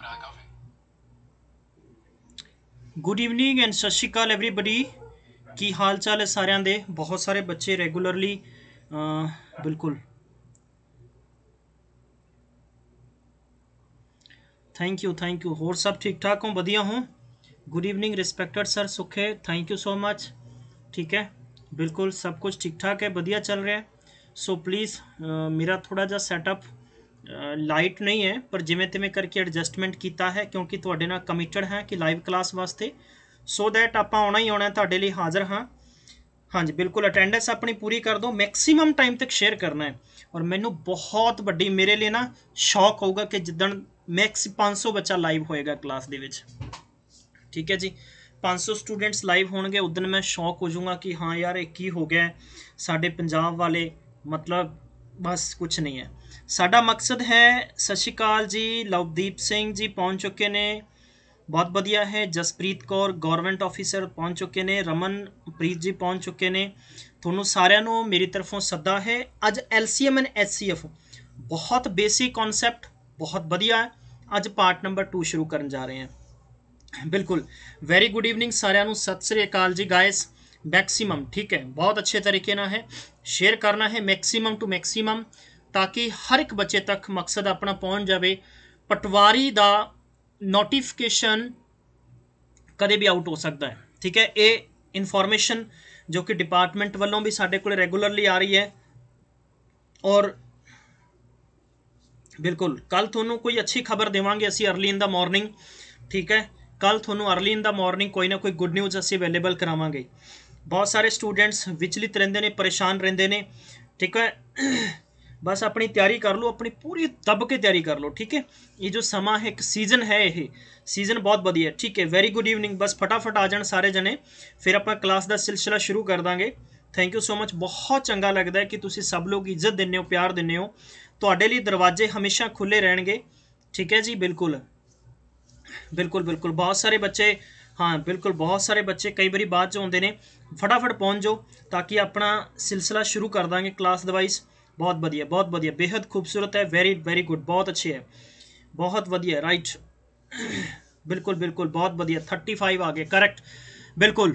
नाम रहा एंड सत श्रीकाल एवरीबडी की हाल चाल है ਕੀ ਹਾਲ ਚਾਲ ਹੈ ਸਾਰਿਆਂ ਦੇ ਬਹੁਤ थैंक यू थैंक यू होर सब ठीक ठाक हूँ बढ़िया हूँ गुड इवनिंग रिस्पेक्टेड सर सुखे थैंक यू सो मच ठीक है बिल्कुल सब कुछ ठीक ठाक है बढ़िया चल रहा है सो प्लीज़ मेरा थोड़ा जा सेटअप ਲਾਈਟ ਨਹੀਂ ਹੈ ਪਰ ਜਿਵੇਂ ਤਿਵੇਂ ਕਰਕੇ ਐਡਜਸਟਮੈਂਟ ਕੀਤਾ ਹੈ ਕਿਉਂਕਿ ਤੁਹਾਡੇ ਨਾਲ ਕਮਿਟਡ ਹਾਂ ਕਿ ਲਾਈਵ ਕਲਾਸ ਵਾਸਤੇ ਸੋ ਦੈਟ ਆਪਾਂ ਆਉਣਾ ਹੀ ਆਉਣਾ ਤੁਹਾਡੇ ਲਈ ਹਾਜ਼ਰ ਹਾਂ ਹਾਂਜੀ ਬਿਲਕੁਲ ਅਟੈਂਡੈਂਸ ਆਪਣੀ ਪੂਰੀ ਕਰ ਦਿਓ ਮੈਕਸਿਮਮ ਟਾਈਮ ਤੱਕ ਸ਼ੇਅਰ ਕਰਨਾ ਹੈ ਔਰ ਮੈਨੂੰ ਬਹੁਤ ਵੱਡੀ ਮੇਰੇ ਲਈ ਨਾ ਸ਼ੌਕ ਹੋਊਗਾ ਕਿ ਜਿੱਦਣ ਮੈਕਸ 500 ਬੱਚਾ ਲਾਈਵ ਹੋਏਗਾ ਕਲਾਸ ਦੇ ਵਿੱਚ ਠੀਕ ਹੈ ਜੀ 500 ਸਟੂਡੈਂਟਸ ਲਾਈਵ ਹੋਣਗੇ ਉਦੋਂ ਮੈਂ ਸ਼ੌਕ ਹੋ ਜਾਊਗਾ ਕਿ ਹਾਂ ਯਾਰ ਇਹ ਕੀ ਹੋ ਗਿਆ ਸਾਡੇ ਪੰਜਾਬ ਵਾਲੇ ਮਤਲਬ ਬਸ ਕੁਝ ਨਹੀਂ ਹੈ ਸਾਡਾ ਮਕਸਦ ਹੈ ਸਤਿ ਸ਼੍ਰੀ ਅਕਾਲ ਜੀ ਲਵਦੀਪ ਸਿੰਘ ਜੀ ਪਹੁੰਚ ਚੁੱਕੇ ਨੇ ਬਹੁਤ ਵਧੀਆ ਹੈ ਜਸਪ੍ਰੀਤ ਕੌਰ ਗਵਰਨਮੈਂਟ ਆਫੀਸਰ ਪਹੁੰਚ ਚੁੱਕੇ ਨੇ ਰਮਨ ਪ੍ਰੀਤ ਜੀ ਪਹੁੰਚ ਚੁੱਕੇ ਨੇ ਤੁਹਾਨੂੰ ਸਾਰਿਆਂ ਨੂੰ ਮੇਰੀ ਤਰਫੋਂ ਸੱਦਾ ਹੈ ਅੱਜ ਐਲਸੀਐਮ ਐਂਡ ਐਚਸੀਐਫ ਬਹੁਤ ਬੇਸਿਕ ਕਨਸੈਪਟ ਬਹੁਤ ਵਧੀਆ ਹੈ ਅੱਜ ਪਾਰਟ ਨੰਬਰ 2 ਸ਼ੁਰੂ ਕਰਨ ਜਾ ਰਹੇ ਹਾਂ ਬਿਲਕੁਲ ਵੈਰੀ ਗੁੱਡ ਈਵਨਿੰਗ ਸਾਰਿਆਂ ਨੂੰ ਸਤਿ ਸ੍ਰੀ ਅਕਾਲ ਜੀ ਗਾਇਸ मैक्सिमम ठीक है बहुत अच्छे तरीके ना है शेयर करना है मैक्सिमम टू मैक्सिमम ताकि हर ਇੱਕ ਬੱਚੇ ਤੱਕ ਮਕਸਦ ਆਪਣਾ ਪਹੁੰਚ ਜਾਵੇ ਪਟਵਾਰੀ ਦਾ ਨੋਟੀਫਿਕੇਸ਼ਨ ਕਦੇ ਵੀ ਆਊਟ ਹੋ ਸਕਦਾ ਹੈ ਠੀਕ ਹੈ ਇਹ ਇਨਫੋਰਮੇਸ਼ਨ ਜੋ ਕਿ ਡਿਪਾਰਟਮੈਂਟ ਵੱਲੋਂ ਵੀ ਸਾਡੇ ਕੋਲ ਰੈਗੂਲਰਲੀ ਆ ਰਹੀ ਹੈ ਔਰ ਬਿਲਕੁਲ ਕੱਲ ਤੁਹਾਨੂੰ ਕੋਈ ਅੱਛੀ ਖਬਰ ਦੇਵਾਂਗੇ ਅਸੀਂ अर्ਲੀ ਇਨ ਦਾ ਮਾਰਨਿੰਗ ਠੀਕ ਹੈ ਕੱਲ ਤੁਹਾਨੂੰ अर्ਲੀ ਇਨ ਦਾ ਮਾਰਨਿੰਗ ਕੋਈ ਨਾ ਕੋਈ ਗੁੱਡ ਨਿਊਜ਼ ਅਸੀਂ ਅਵੇਲੇਬਲ ਕਰਾਵਾਂਗੇ बहुत सारे स्टूडेंट्स विचलित ਰਹਿੰਦੇ ਨੇ परेशान ਰਹਿੰਦੇ ने ठीक है बस अपनी तैयारी कर लो अपनी पूरी दब के तैयारी कर लो ठीक है ये जो समा है एक सीजन है ये सीजन बहुत बढ़िया ठीक है वेरी गुड इवनिंग बस फटाफट आ जाने सारे जने फिर अपना क्लास का सिलसिला शुरू कर देंगे थैंक यू सो मच बहुत चंगा लगता है कि तुम सब लोग इज्जत दें हो प्यार दें हो तो लिए दरवाजे हमेशा खुले रहेंगे ठीक है जी बिल्कुल बिल्कुल बिल्कुल बहुत सारे बच्चे ਹਾਂ ਬਿਲਕੁਲ ਬਹੁਤ ਸਾਰੇ ਬੱਚੇ ਕਈ ਵਾਰੀ ਬਾਅਦ ਚ ਆਉਂਦੇ ਨੇ ਫਟਾਫਟ ਪਹੁੰਚ ਜਾਓ ਤਾਂ ਕਿ ਆਪਣਾ ਸਿਲਸਿਲਾ ਸ਼ੁਰੂ ਕਰ ਦਾਂਗੇ ਕਲਾਸ ਦਵਾਈਸ ਬਹੁਤ ਵਧੀਆ ਬਹੁਤ ਵਧੀਆ ਬੇहद ਖੂਬਸੂਰਤ ਹੈ ਵੈਰੀ ਵੈਰੀ ਗੁੱਡ ਬਹੁਤ ਅੱਛੇ ਹੈ ਬਹੁਤ ਵਧੀਆ ਰਾਈਟ ਬਿਲਕੁਲ ਬਿਲਕੁਲ ਬਹੁਤ ਵਧੀਆ 35 आ गए करेक्ट बिल्कुल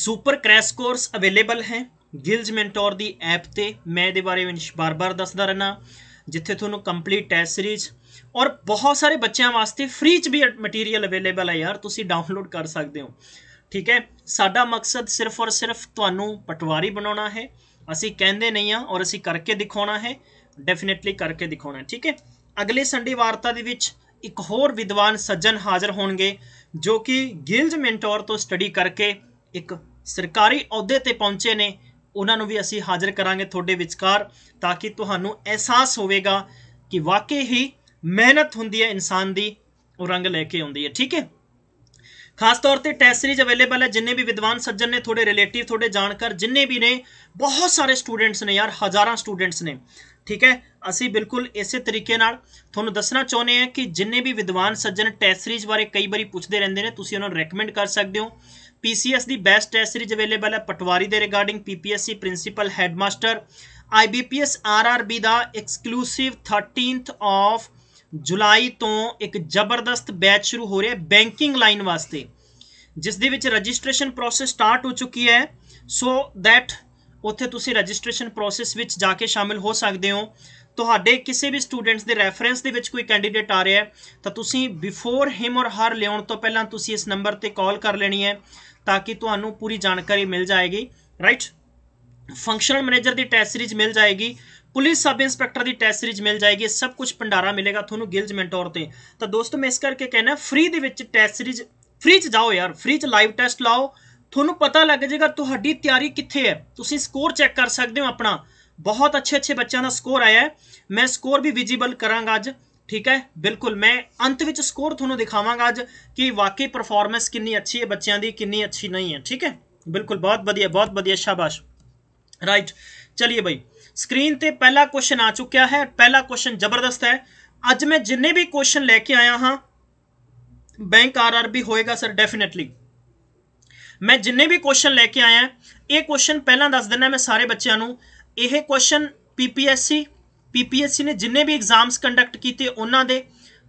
ਸੁਪਰ क्रैश कोर्स ਅਵੇਲੇਬਲ ਹੈ ਗਿਲਜ ਮੈਂਟੋਰ ਦੀ ਐਪ ਤੇ ਮੈਂ ਇਹਦੇ ਬਾਰੇ ਬਾਰ-ਬਾਰ ਦੱਸਦਾ ਰਹਿਣਾ ਜਿੱਥੇ ਤੁਹਾਨੂੰ ਕੰਪਲੀਟ ਟੈਸਟ ਸੀਰੀਜ਼ ਔਰ ਬਹੁਤ ਸਾਰੇ ਬੱਚਿਆਂ ਵਾਸਤੇ ਫ੍ਰੀ ਚ ਵੀ ਮਟੀਰੀਅਲ ਅਵੇਲੇਬਲ ਹੈ ਯਾਰ ਤੁਸੀਂ ਡਾਊਨਲੋਡ ਕਰ ਸਕਦੇ ਹੋ ਠੀਕ ਹੈ ਸਾਡਾ ਮਕਸਦ ਸਿਰਫ ਔਰ ਸਿਰਫ ਤੁਹਾਨੂੰ ਪਟਵਾਰੀ ਬਣਾਉਣਾ ਹੈ ਅਸੀਂ ਕਹਿੰਦੇ ਨਹੀਂ ਆ ਔਰ ਅਸੀਂ ਕਰਕੇ ਦਿਖਾਉਣਾ ਹੈ ਡੈਫੀਨਿਟਲੀ ਕਰਕੇ ਦਿਖਾਉਣਾ ਠੀਕ ਹੈ ਅਗਲੇ ਸੰਡੇ ਵਾਰਤਾ ਦੇ ਵਿੱਚ ਇੱਕ ਹੋਰ ਵਿਦਵਾਨ ਸੱਜਣ ਹਾਜ਼ਰ ਹੋਣਗੇ ਜੋ ਕਿ ਗਿਲਜ ਮੈਂਟੋਰ ਤੋਂ ਸਟੱਡੀ ਕਰਕੇ ਇੱਕ ਸਰਕਾਰੀ ਅਹੁਦੇ ਤੇ ਪਹੁੰਚੇ ਨੇ ਉਹਨਾਂ ਨੂੰ ਵੀ ਅਸੀਂ ਹਾਜ਼ਰ ਕਰਾਂਗੇ ਤੁਹਾਡੇ ਵਿਚਕਾਰ ਤਾਂ ਕਿ ਤੁਹਾਨੂੰ ਅਹਿਸਾਸ ਹੋਵੇਗਾ ਕਿ ਵਾਕਈ ਹੀ मेहनत होंगी है इंसान की रंग लेके आती है ठीक है खास तौर पर टैसरीज अवेलेबल है जिन्हें भी विद्वान सज्जन ने थोड़े रिलेटिव थोड़े जानकर जिन्हें भी ने बहुत सारे स्टूडेंट्स ने यार हज़ार स्टूडेंट्स ने ठीक है असी बिल्कुल इस तरीके दसना चाहते हैं कि जिन्हें भी विद्वान सज्जन टैसरीज बारे कई बार पूछते रहेंगे ने तुम उन्होंने रैकमेंड कर सकते हो पी सी एस की बेस्ट टैसरीज अवेलेबल है पटवारी के regarding P P S C principal headmaster I B P S R R B का एक्सकलूसिव थर्टीनथ ऑफ ਜੁਲਾਈ ਤੋਂ ਇੱਕ ਜ਼ਬਰਦਸਤ ਬੈਚ ਸ਼ੁਰੂ ਹੋ ਰਿਹਾ ਹੈ ਬੈਂਕਿੰਗ ਲਾਈਨ ਵਾਸਤੇ ਜਿਸ ਦੇ ਵਿੱਚ ਰਜਿਸਟ੍ਰੇਸ਼ਨ ਪ੍ਰੋਸੈਸ ਸਟਾਰਟ ਹੋ ਚੁੱਕੀ ਹੈ ਸੋ ਥੈਟ ਉੱਥੇ ਤੁਸੀਂ ਰਜਿਸਟ੍ਰੇਸ਼ਨ ਪ੍ਰੋਸੈਸ ਵਿੱਚ ਜਾ ਕੇ ਸ਼ਾਮਿਲ ਹੋ ਸਕਦੇ ਹੋ ਤੁਹਾਡੇ ਕਿਸੇ ਵੀ ਸਟੂਡੈਂਟਸ ਦੇ ਰੈਫਰੈਂਸ ਦੇ ਵਿੱਚ ਕੋਈ ਕੈਂਡੀਡੇਟ ਆ ਰਿਹਾ ਹੈ ਤਾਂ ਤੁਸੀਂ ਬਿਫੋਰ ਹਿਮ অর ਹਰ ਲਿਆਉਣ ਤੋਂ ਪਹਿਲਾਂ ਤੁਸੀਂ ਇਸ ਨੰਬਰ ਤੇ ਕਾਲ ਕਰ ਲੈਣੀ ਹੈ ਤਾਂ ਕਿ ਤੁਹਾਨੂੰ ਪੂਰੀ ਜਾਣਕਾਰੀ ਮਿਲ ਜਾਏਗੀ ਰਾਈਟ ਫੰਕਸ਼ਨਲ ਮੈਨੇਜਰ ਦੀ ਟੈਸਟ ਸੀਰੀਜ਼ ਮਿਲ ਜਾਏਗੀ पुलिस सब इंस्पैक्टर की टैस सीरीज मिल जाएगी सब कुछ भंडारा मिलेगा थोड़ा गिल्ज मिनटोर से तो दोस्तों मैं इस करके कहना फ्री के टैस सीरीज फ्री च जाओ यार फ्री च लाइव टैस्ट लाओ थोनों पता लग जाएगा थोड़ी तैयारी कितने है तुम स्कोर चैक कर सकते हो अपना बहुत अच्छे अच्छे बच्चों का स्कोर आया मैं स्कोर भी विजिबल करा अज ठीक है बिल्कुल मैं अंत में स्कोर थोड़ा दिखावगा अज कि वाकई परफॉर्मेंस कि अच्छी है बच्चों की कि अच्छी नहीं है ठीक है बिल्कुल बहुत बढ़िया बहुत बढ़िया शाबाश राइट चलिए बई स्क्रीन पर पहला क्वेश्चन आ चुका है पहला क्वेश्चन जबरदस्त है अज मैं जिन्हें भी क्वेश्चन लेके आया हाँ बैंक आर आर बी होएगा सर डेफिनेटली मैं जिन्हें भी क्वेश्चन लेके आया ये क्वेश्चन पहला दस दिना मैं सारे बच्चों यह question P P S C P P S C ने जिन्हें भी एग्जाम्स कंडक्ट किए उन्होंने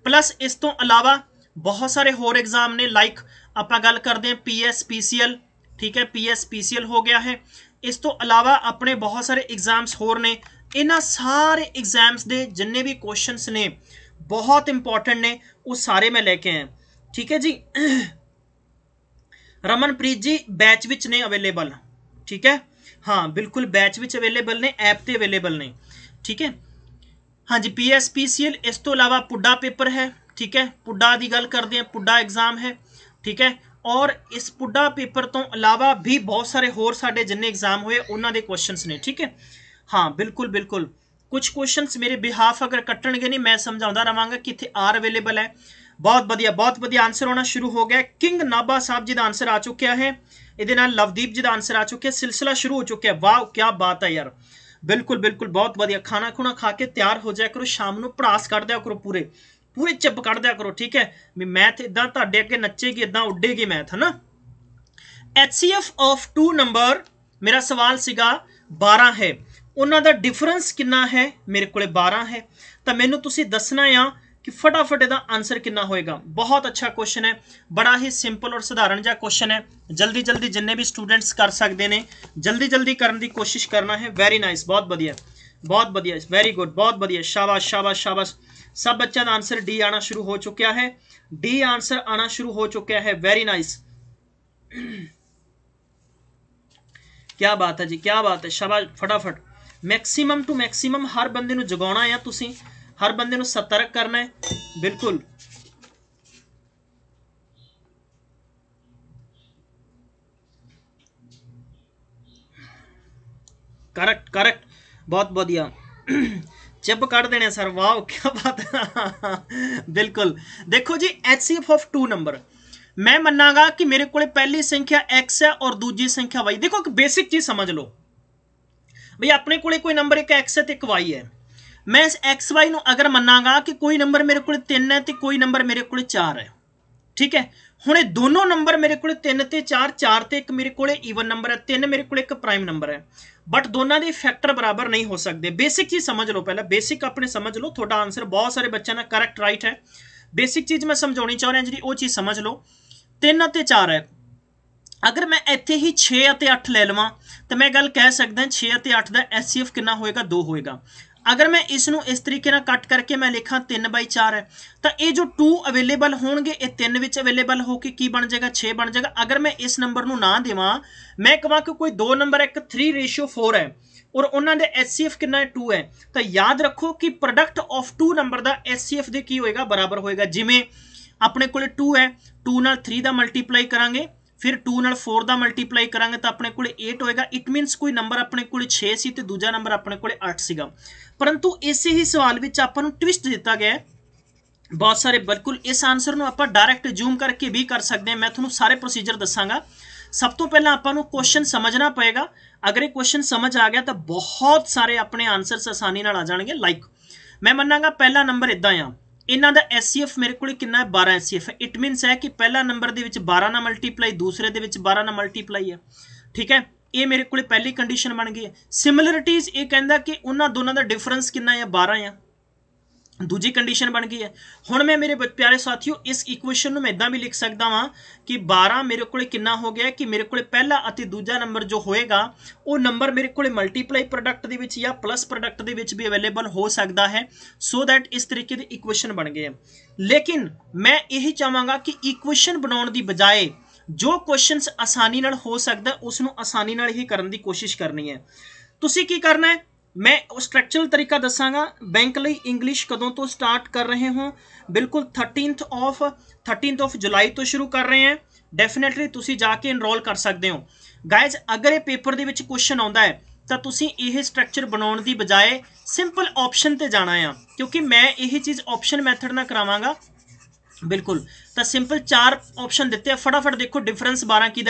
प्लस इस तो अलावा बहुत सारे होर एग्जाम ने लाइक आप गल करते हैं P S P C L ठीक है P S P C L हो गया है इस तो अलावा अपने बहुत सारे एग्जाम्स होर ने इन सारे एग्जाम्स के जिने भी क्वेश्चन ने बहुत इंपॉर्टेंट ने वो सारे मैं लेके आया ठीक है जी रमनप्रीत जी बैच में ने अवेलेबल ठीक है हाँ बिल्कुल बैच में अवेलेबल ने ऐप से अवेलेबल ने ठीक है हाँ जी P S P C L इस तो अलावा पुडा पेपर है ठीक है पुडा की गल करते हैं पुडा एग्जाम है ठीक है और इस पुडा पेपर तो अलावा भी बहुत सारे होर साढ़े जिन्हें एग्जाम हुए उन्होंने क्वेश्चन ने ठीक है हाँ बिल्कुल बिल्कुल कुछ क्वेश्चन मेरे बिहाफ अगर कट्ट गए नहीं मैं समझा रहा कि इतने आर अवेलेबल है बहुत बढ़िया बहुत बढ़िया आंसर होना शुरू हो गया किंग नाभा साहब जी का आंसर आ चुका है ये लवदीप जी का आंसर आ चुके सिलसिला शुरू हो चुका है वाह क्या बात है यार बिल्कुल बिल्कुल बहुत बढ़िया खाना खुना खा के तैयार हो जाए करो शाम को पड़ास कर दिया करो पूरे पूरी चिप कड़ दिया करो ठीक है भी मैथ इदा ते अगे नचेगी इदा उडेगी मैथ है ना H C F of two number मेरा सवाल सगा बारह है उन्होंने डिफरेंस कि है मेरे को बारह है तो मैं तुम दसना आ कि फटाफट यदा आंसर कि होएगा बहुत अच्छा क्वेश्चन है बड़ा ही सिंपल और सधारण जहा क्वेश्चन है जल्दी जल्दी जिन्हें भी स्टूडेंट्स कर सकते हैं जल्दी जल्दी करने की कोशिश करना है वैरी नाइस बहुत बढ़िया बहुत बढ़िया वैरी गुड बहुत बढ़िया शाबाश शाबाश शाबाश सब बच्चा का आंसर डी आना शुरू हो चुका है डी आंसर आना शुरू हो चुका है वेरी नाइस क्या बात है जी क्या बात है शबा फटाफट मैक्सीम टू मैक्सीम हर बंद ਨੂੰ है ਆ ਤੁਸੀਂ ਹਰ ਬੰਦੇ ਨੂੰ ਸਤਰਕ ਕਰਨਾ करेक्ट ਬਿਲਕੁਲ ਕਰੈਕਟ ਕਰੈਕਟ चिप कट देने सर वाह क्या बात बिल्कुल देखो जी H C F of two number मैं मनागा कि मेरे को पहली संख्या एक्स है और दूजी संख्या वाई देखो एक बेसिक चीज समझ लो भाई अपने कोई को नंबर एक एक्स है तो एक वाई है मैं इस एक्स वाई अगर मनागा कि कोई नंबर मेरे को तीन है तो कोई नंबर मेरे को चार है ठीक है हूँ दोनों नंबर मेरे को तीन से चार चार एक मेरे को ईवन नंबर है तीन मेरे को प्राइम नंबर है बट दो के फैक्टर बराबर नहीं हो सकते बेसिक चीज़ समझ लो पहले बेसिक अपने समझ लो थोड़ा आंसर बहुत सारे बच्चों का करैक्ट राइट है बेसिक चीज़ मैं समझा चाह रहा जी वह चीज़ समझ लो तीन चार है अगर मैं इतने ही छे अठ लै लवा तो मैं गल कह सदा छे अठ का एस सी एफ कि होएगा दो होएगा ਅਗਰ ਮੈਂ ਇਸ ਨੂੰ ਇਸ ਤਰੀਕੇ ਨਾਲ ਕੱਟ ਕਰਕੇ ਮੈਂ ਲਿਖਾਂ 3 ਬਾਈ 4 ਹੈ ਤਾਂ ਇਹ ਜੋ 2 ਅਵੇਲੇਬਲ ਹੋਣਗੇ ਇਹ 3 ਵਿੱਚ ਅਵੇਲੇਬਲ ਹੋ ਕੇ ਕੀ ਬਣ ਜਾਏਗਾ 6 ਬਣ ਜਾਏਗਾ ਅਗਰ ਮੈਂ ਇਸ ਨੰਬਰ ਨੂੰ ਨਾ ਦੇਵਾਂ ਮੈਂ ਕਹਾਂ ਕਿ ਕੋਈ 2 ਨੰਬਰ ਇੱਕ 3 ਰੇਸ਼ੀਓ 4 ਹੈ ਔਰ ਉਹਨਾਂ ਦੇ HCF ਕਿੰਨਾ ਹੈ 2 ਹੈ ਤਾਂ ਯਾਦ ਰੱਖੋ ਕਿ ਪ੍ਰੋਡਕਟ ਆਫ 2 ਨੰਬਰ ਦਾ HCF ਦੇ ਕੀ ਹੋਏਗਾ ਬਰਾਬਰ ਹੋਏਗਾ ਜਿਵੇਂ ਆਪਣੇ ਕੋਲ 2 ਹੈ 2 ਨਾਲ 3 ਦਾ ਮਲਟੀਪਲਾਈ ਕਰਾਂਗੇ फिर टू न फोर का मल्टीप्लाई करा तो अपने कोट होएगा इट मीनस कोई नंबर अपने को छे से दूजा नंबर अपने को अठ सगा परंतु इसे ही सवाल में आपको ट्विस्ट दिता गया बहुत सारे बिल्कुल इस आंसर आप डायरैक्ट जूम करके भी कर सकते हैं मैं थोड़ा सारे प्रोसीजर दसागा सब तो पहले क्वेश्चन समझना पेगा अगर ये क्वेश्चन समझ आ गया तो बहुत सारे अपने आंसर आसानी आ जाएंगे लाइक मैं मनागा पहला नंबर इदा आ ਇਹਨਾਂ ਦਾ ਐਚਸੀਐਫ ਮੇਰੇ ਕੋਲ ਕਿੰਨਾ ਹੈ 12 ਐਚਸੀਐਫ ਹੈ ਇਟ ਮੀਨਸ ਹੈ ਕਿ ਪਹਿਲਾ ਨੰਬਰ ਦੇ ਵਿੱਚ 12 ਨਾਲ ਮਲਟੀਪਲਾਈ ਦੂਸਰੇ ਦੇ ਵਿੱਚ 12 ਨਾਲ ਮਲਟੀਪਲਾਈ ਹੈ ਠੀਕ ਹੈ ਇਹ ਮੇਰੇ ਕੋਲ ਪਹਿਲੀ ਕੰਡੀਸ਼ਨ ਬਣ ਗਈ ਹੈ ਸਿਮਿਲਰਿਟੀਜ਼ ਇਹ ਕਹਿੰਦਾ ਕਿ ਉਹਨਾਂ ਦੋਨਾਂ ਦਾ ਡਿਫਰੈਂਸ ਕਿੰਨਾ ਹੈ 12 ਆ दूजी कंडीशन बन गई है हूँ मैं मेरे प्यारे साथियों इस इक्वेशन में इदा भी लिख सकता वा कि बारह मेरे को हो गया कि मेरे को पहला और दूजा नंबर जो होएगा वो नंबर मेरे को मल्टीप्लाई प्रोडक्ट के प्लस प्रोडक्ट के भी अवेलेबल हो सकता है सो दैट इस तरीके के इक्वेशन बन गए लेकिन मैं यही चाहवागा कि इक्वेशन बनाने की बजाय जो क्वेश्चन आसानी हो सकता उसनों आसानी ही करने की कोशिश करनी है तुम्हें की करना है मैं स्ट्रक्चरल तरीका दसागा बैंक इंग्लिश कदों तो स्टार्ट कर रहे हो बिल्कुल thirteenth of thirteenth of July तो शुरू कर रहे हैं डेफिनेटली तुम जाके इनरोल कर सकते हो गायज अगर ये पेपर केशन आता है तो तुम यह स्ट्रक्चर बनाने की बजाय सिंपल ऑप्शन पर जाना है क्योंकि मैं यही चीज़ ऑप्शन मैथड ना करावगा बिल्कुल तो सिंपल चार ऑप्शन दते फटाफट देखो डिफरेंस बारह कि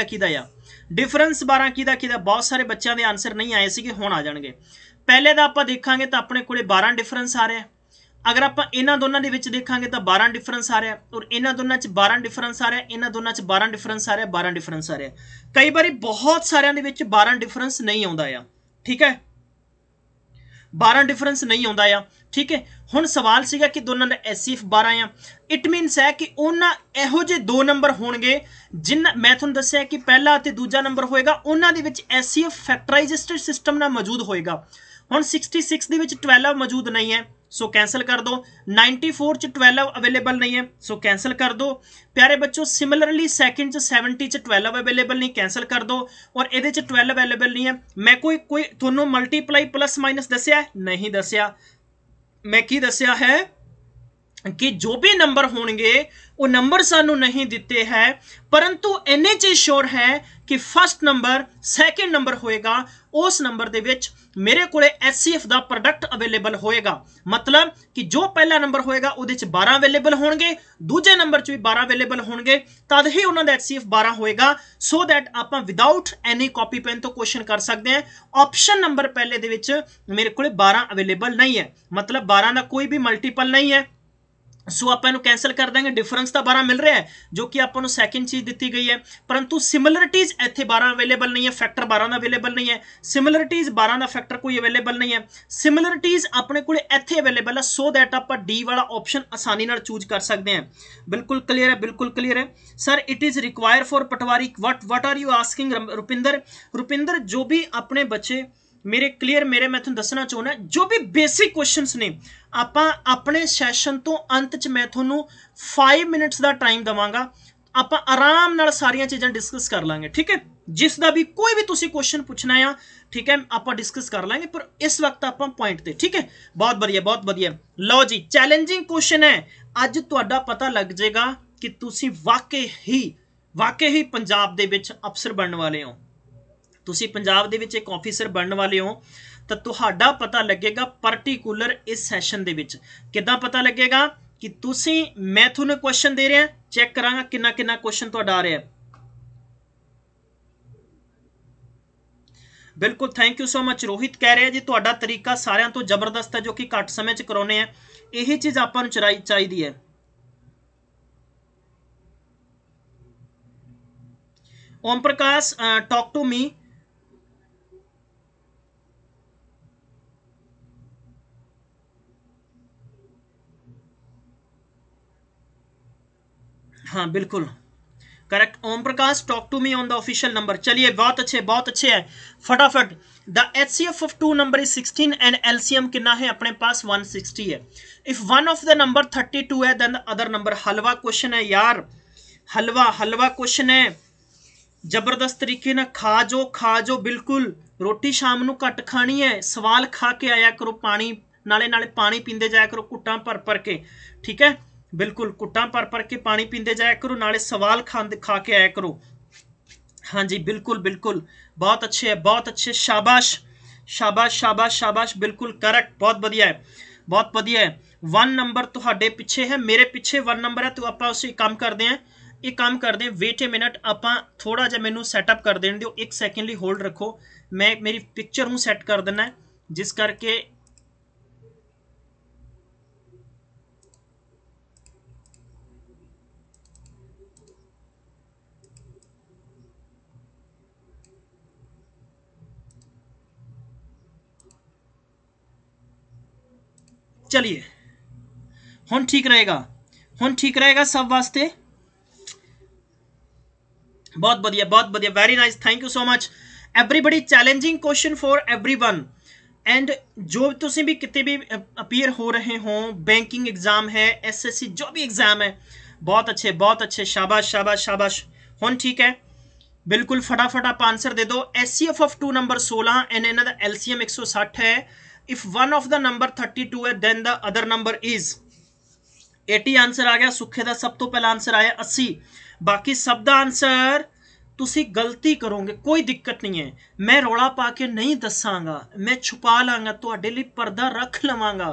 डिफरेंस बारह कि बहुत सारे बच्चों के आंसर नहीं आए थे हूँ आ जाएंगे ਪਹਿਲੇ ਦਾ ਆਪਾਂ ਦੇਖਾਂਗੇ ਤਾਂ ਆਪਣੇ ਕੋਲੇ 12 ਡਿਫਰੈਂਸ ਆ ਰਿਹਾ ਅਗਰ ਆਪਾਂ ਇਹਨਾਂ ਦੋਨਾਂ ਦੇ ਵਿੱਚ ਦੇਖਾਂਗੇ ਤਾਂ 12 ਡਿਫਰੈਂਸ ਆ ਰਿਹਾ ਔਰ ਇਹਨਾਂ ਦੋਨਾਂ 'ਚ 12 ਡਿਫਰੈਂਸ ਆ ਰਿਹਾ ਇਹਨਾਂ ਦੋਨਾਂ 'ਚ 12 ਡਿਫਰੈਂਸ ਆ ਰਿਹਾ 12 ਡਿਫਰੈਂਸ ਆ ਰਿਹਾ ਕਈ ਵਾਰੀ ਬਹੁਤ ਸਾਰਿਆਂ ਦੇ ਵਿੱਚ 12 ਡਿਫਰੈਂਸ ਨਹੀਂ ਆਉਂਦਾ ਆ ਠੀਕ ਹੈ 12 ਡਿਫਰੈਂਸ ਨਹੀਂ ਆਉਂਦਾ ਆ ਠੀਕ ਹੈ ਹੁਣ ਸਵਾਲ ਸੀਗਾ ਕਿ ਦੋਨਾਂ ਦਾ ਐਸਸੀਐਫ 12 ਆ ਇਟ ਮੀਨਸ ਹੈ ਕਿ ਉਹਨਾਂ ਇਹੋ ਜਿਹੇ ਦੋ ਨੰਬਰ ਹੋਣਗੇ ਜਿਨ ਮੈਂ ਤੁਹਾਨੂੰ ਦੱਸਿਆ ਕਿ ਪਹਿਲਾ ਅਤੇ ਦੂਜਾ ਨੰਬਰ ਹੋਏਗਾ ਉਹਨਾਂ ਦੇ ਵਿੱਚ ਐਸਸੀਐਫ ਫੈਕਟਰਾਈਜ਼ਡ ਸਿਸਟਮ ਨਾਲ ਮੌਜੂਦ ਹੋਏਗਾ हूँ सिक्सटी सिक्स के ट्वेल्व मौजूद नहीं है सो कैंसल कर दो नाइनटी फोर च ट्वेल्व अवेलेबल नहीं है सो कैंसल कर दो प्यारे बच्चों सिमिलरली सैकेंड च सैवनटी च ट्वेल्व अवेलेबल नहीं कैंसल कर दो और ये ट्वेल्व अवेलेबल नहीं है मैं कोई कोई थोनों मल्टीप्लाई प्लस माइनस दसिया नहीं दसिया मैं कि दसिया है ਕਿ ਜੋ ਵੀ ਨੰਬਰ ਹੋਣਗੇ ਉਹ ਨੰਬਰ ਸਾਨੂੰ ਨਹੀਂ ਦਿੱਤੇ ਹੈ ਪਰੰਤੂ ਇੰਨੇ ਚੀਜ਼ ਸ਼ੋਰ ਹੈ ਕਿ ਫਸਟ ਨੰਬਰ ਸੈਕੰਡ ਨੰਬਰ ਹੋਏਗਾ ਉਸ ਨੰਬਰ ਦੇ ਵਿੱਚ ਮੇਰੇ ਕੋਲੇ ਐਸਸੀਐਫ ਦਾ ਪ੍ਰੋਡਕਟ ਅਵੇਲੇਬਲ ਹੋਏਗਾ ਮਤਲਬ ਕਿ ਜੋ ਪਹਿਲਾ ਨੰਬਰ ਹੋਏਗਾ ਉਹਦੇ ਚ 12 ਅਵੇਲੇਬਲ ਹੋਣਗੇ ਦੂਜੇ ਨੰਬਰ ਚ ਵੀ 12 ਅਵੇਲੇਬਲ ਹੋਣਗੇ ਤਦ ਹੀ ਉਹਨਾਂ ਦਾ ਐਸਸੀਐਫ 12 ਹੋਏਗਾ ਸੋ ਥੈਟ ਆਪਾਂ ਵਿਦਆਊਟ ਐਨੀ ਕਾਪੀ ਪੈਨ ਤੋਂ ਕੁਐਸਚਨ ਕਰ ਸਕਦੇ ਹਾਂ ਆਪਸ਼ਨ ਨੰਬਰ ਪਹਿਲੇ ਦੇ ਵਿੱਚ ਮੇਰੇ ਕੋਲੇ 12 ਅਵੇਲੇਬਲ ਨਹੀਂ ਹੈ ਮਤਲਬ 12 ਦਾ ਕੋਈ ਵੀ ਮਲਟੀਪਲ ਨਹੀਂ ਹੈ ਸੋ ਆਪਾਂ ਇਹਨੂੰ ਕੈਨਸਲ ਕਰ ਦਾਂਗੇ ਡਿਫਰੈਂਸ ਤਾਂ 12 ਮਿਲ ਰਿਹਾ ਹੈ ਜੋ ਕਿ ਆਪਾਂ ਨੂੰ ਸੈਕਿੰਡ ਚੀਜ਼ ਦਿੱਤੀ ਗਈ ਹੈ ਪਰੰਤੂ ਸਿਮਿਲਰਿਟੀਜ਼ ਇੱਥੇ 12 ਅਵੇਲੇਬਲ ਨਹੀਂ ਹੈ ਫੈਕਟਰ 12 ਦਾ ਅਵੇਲੇਬਲ ਨਹੀਂ ਹੈ ਸਿਮਿਲਰਿਟੀਜ਼ 12 ਦਾ ਫੈਕਟਰ ਕੋਈ ਅਵੇਲੇਬਲ ਨਹੀਂ ਹੈ ਸਿਮਿਲਰਿਟੀਜ਼ ਆਪਣੇ ਕੋਲ ਇੱਥੇ ਅਵੇਲੇਬਲ ਹੈ ਸੋ ਦੈਟ ਆਪਾਂ ਡੀ ਵਾਲਾ ਆਪਸ਼ਨ ਆਸਾਨੀ ਨਾਲ ਚੂਜ਼ ਕਰ ਸਕਦੇ ਹਾਂ ਬਿਲਕੁਲ ਕਲੀਅਰ ਹੈ ਬਿਲਕੁਲ ਕਲੀਅਰ ਹੈ sir it is require for patwari what what are you asking Rupinder Rupinder ਜੋ ਵੀ ਆਪਣੇ ਬੱਚੇ मेरे क्लीयर मेरे मैं थोड़ा दसना चाहना जो भी बेसिक क्वेश्चन ने आप अपने सैशन तो अंत च मैं थोनू फाइव मिनट्स का टाइम देवगा आप आराम सारिया चीज़ा डिस्कस कर लेंगे ठीक है जिसका भी कोई भी तुम क्वेश्चन पूछना आ ठीक है आप डिस्कस कर लेंगे पर इस वक्त आप पॉइंट पर ठीक है बहुत बढ़िया बहुत वजिए लो जी चैलेंजिंग क्वेश्चन है अज थोड़ा पता लग जाएगा कि तुम वाकई ही वाकई ही पंजाब अफसर बनने वाले हो तुम पंजाब एक ऑफिसर बनने वाले हो तो पता लगेगा परटीकूलर इस सैशन के पता लगेगा कि ती मैं थोड़ा क्वेश्चन दे रहा चैक करा कि क्वेश्चन तो आ रहा है बिल्कुल thank you so much Rohit कह रहे हैं जी थोड़ा तो तरीका सारे तो जबरदस्त है जो कि घट समय कराने हैं यही चीज़ आप चराई चाहिए है ओम प्रकाश टॉक टू मी हाँ बिल्कुल correct Om Prakash talk to me on the official number चलिए बहुत अच्छे बहुत अच्छे है फटाफट the H C F of two number is sixteen and L C M कितना है अपने पास वन सिक्सटी है if one of the number thirty two है देन द अदर नंबर हलवा क्वेश्चन है यार हलवा हलवा क्वेश्चन है जबरदस्त तरीके ਨਾਲ खा जो खा जो बिल्कुल रोटी शाम को घट खानी है सवाल खा के आया करो पानी नाले नाले पानी ਪੀਂਦੇ जाया करो कुटा भर भर के ठीक है बिल्कुल कुटा भर भर के पानी पीते जाया करो ना सवाल खा खा के आया करो हाँ जी बिल्कुल बिल्कुल बहुत अच्छे है बहुत अच्छे शाबाश शाबाश शाबाश शाबाश बिल्कुल करैक्ट बहुत बढ़िया है बहुत बढ़िया है वन नंबर तो पिछे है मेरे पिछे वन नंबर है तो आप उसे काम करते हैं एक काम कर दें वेट ए मिनट आप थोड़ा जहा मैं सैटअप कर देने दो एक सैकेंडली होल्ड रखो मैं मेरी पिक्चर हूँ सैट कर देना जिस करके चलिए हूँ ठीक रहेगा हूँ ठीक रहेगा सब वास्ते बहुत बढ़िया बहुत बढ़िया very nice thank you so much everybody challenging question for everyone and जो ਤੁਸੀਂ भी ਕਿਤੇ ਵੀ ਅਪੀਅਰ हो ਰਹੇ ਹੋ ਬੈਂਕਿੰਗ ਐਗਜ਼ਾਮ ਹੈ ਐਸਐਸਸੀ जो भी एग्जाम है बहुत अच्छे बहुत अच्छे शाबाश शाबाश शाबाश हूँ ठीक है बिल्कुल फटाफट आप आंसर दे दो S C F of two number सोलह and an L C M एक सौ साठ है if one of the number thirty two है then the other number is eighty answer आ गया सुखे का सब तो पहला आंसर आया अस्सी बाकी सब का आंसर तुम गलती करोगे कोई दिक्कत नहीं है मैं रौला पा के नहीं दसागा मैं छुपा लाँगा तो लिए पर्दा रख लवागा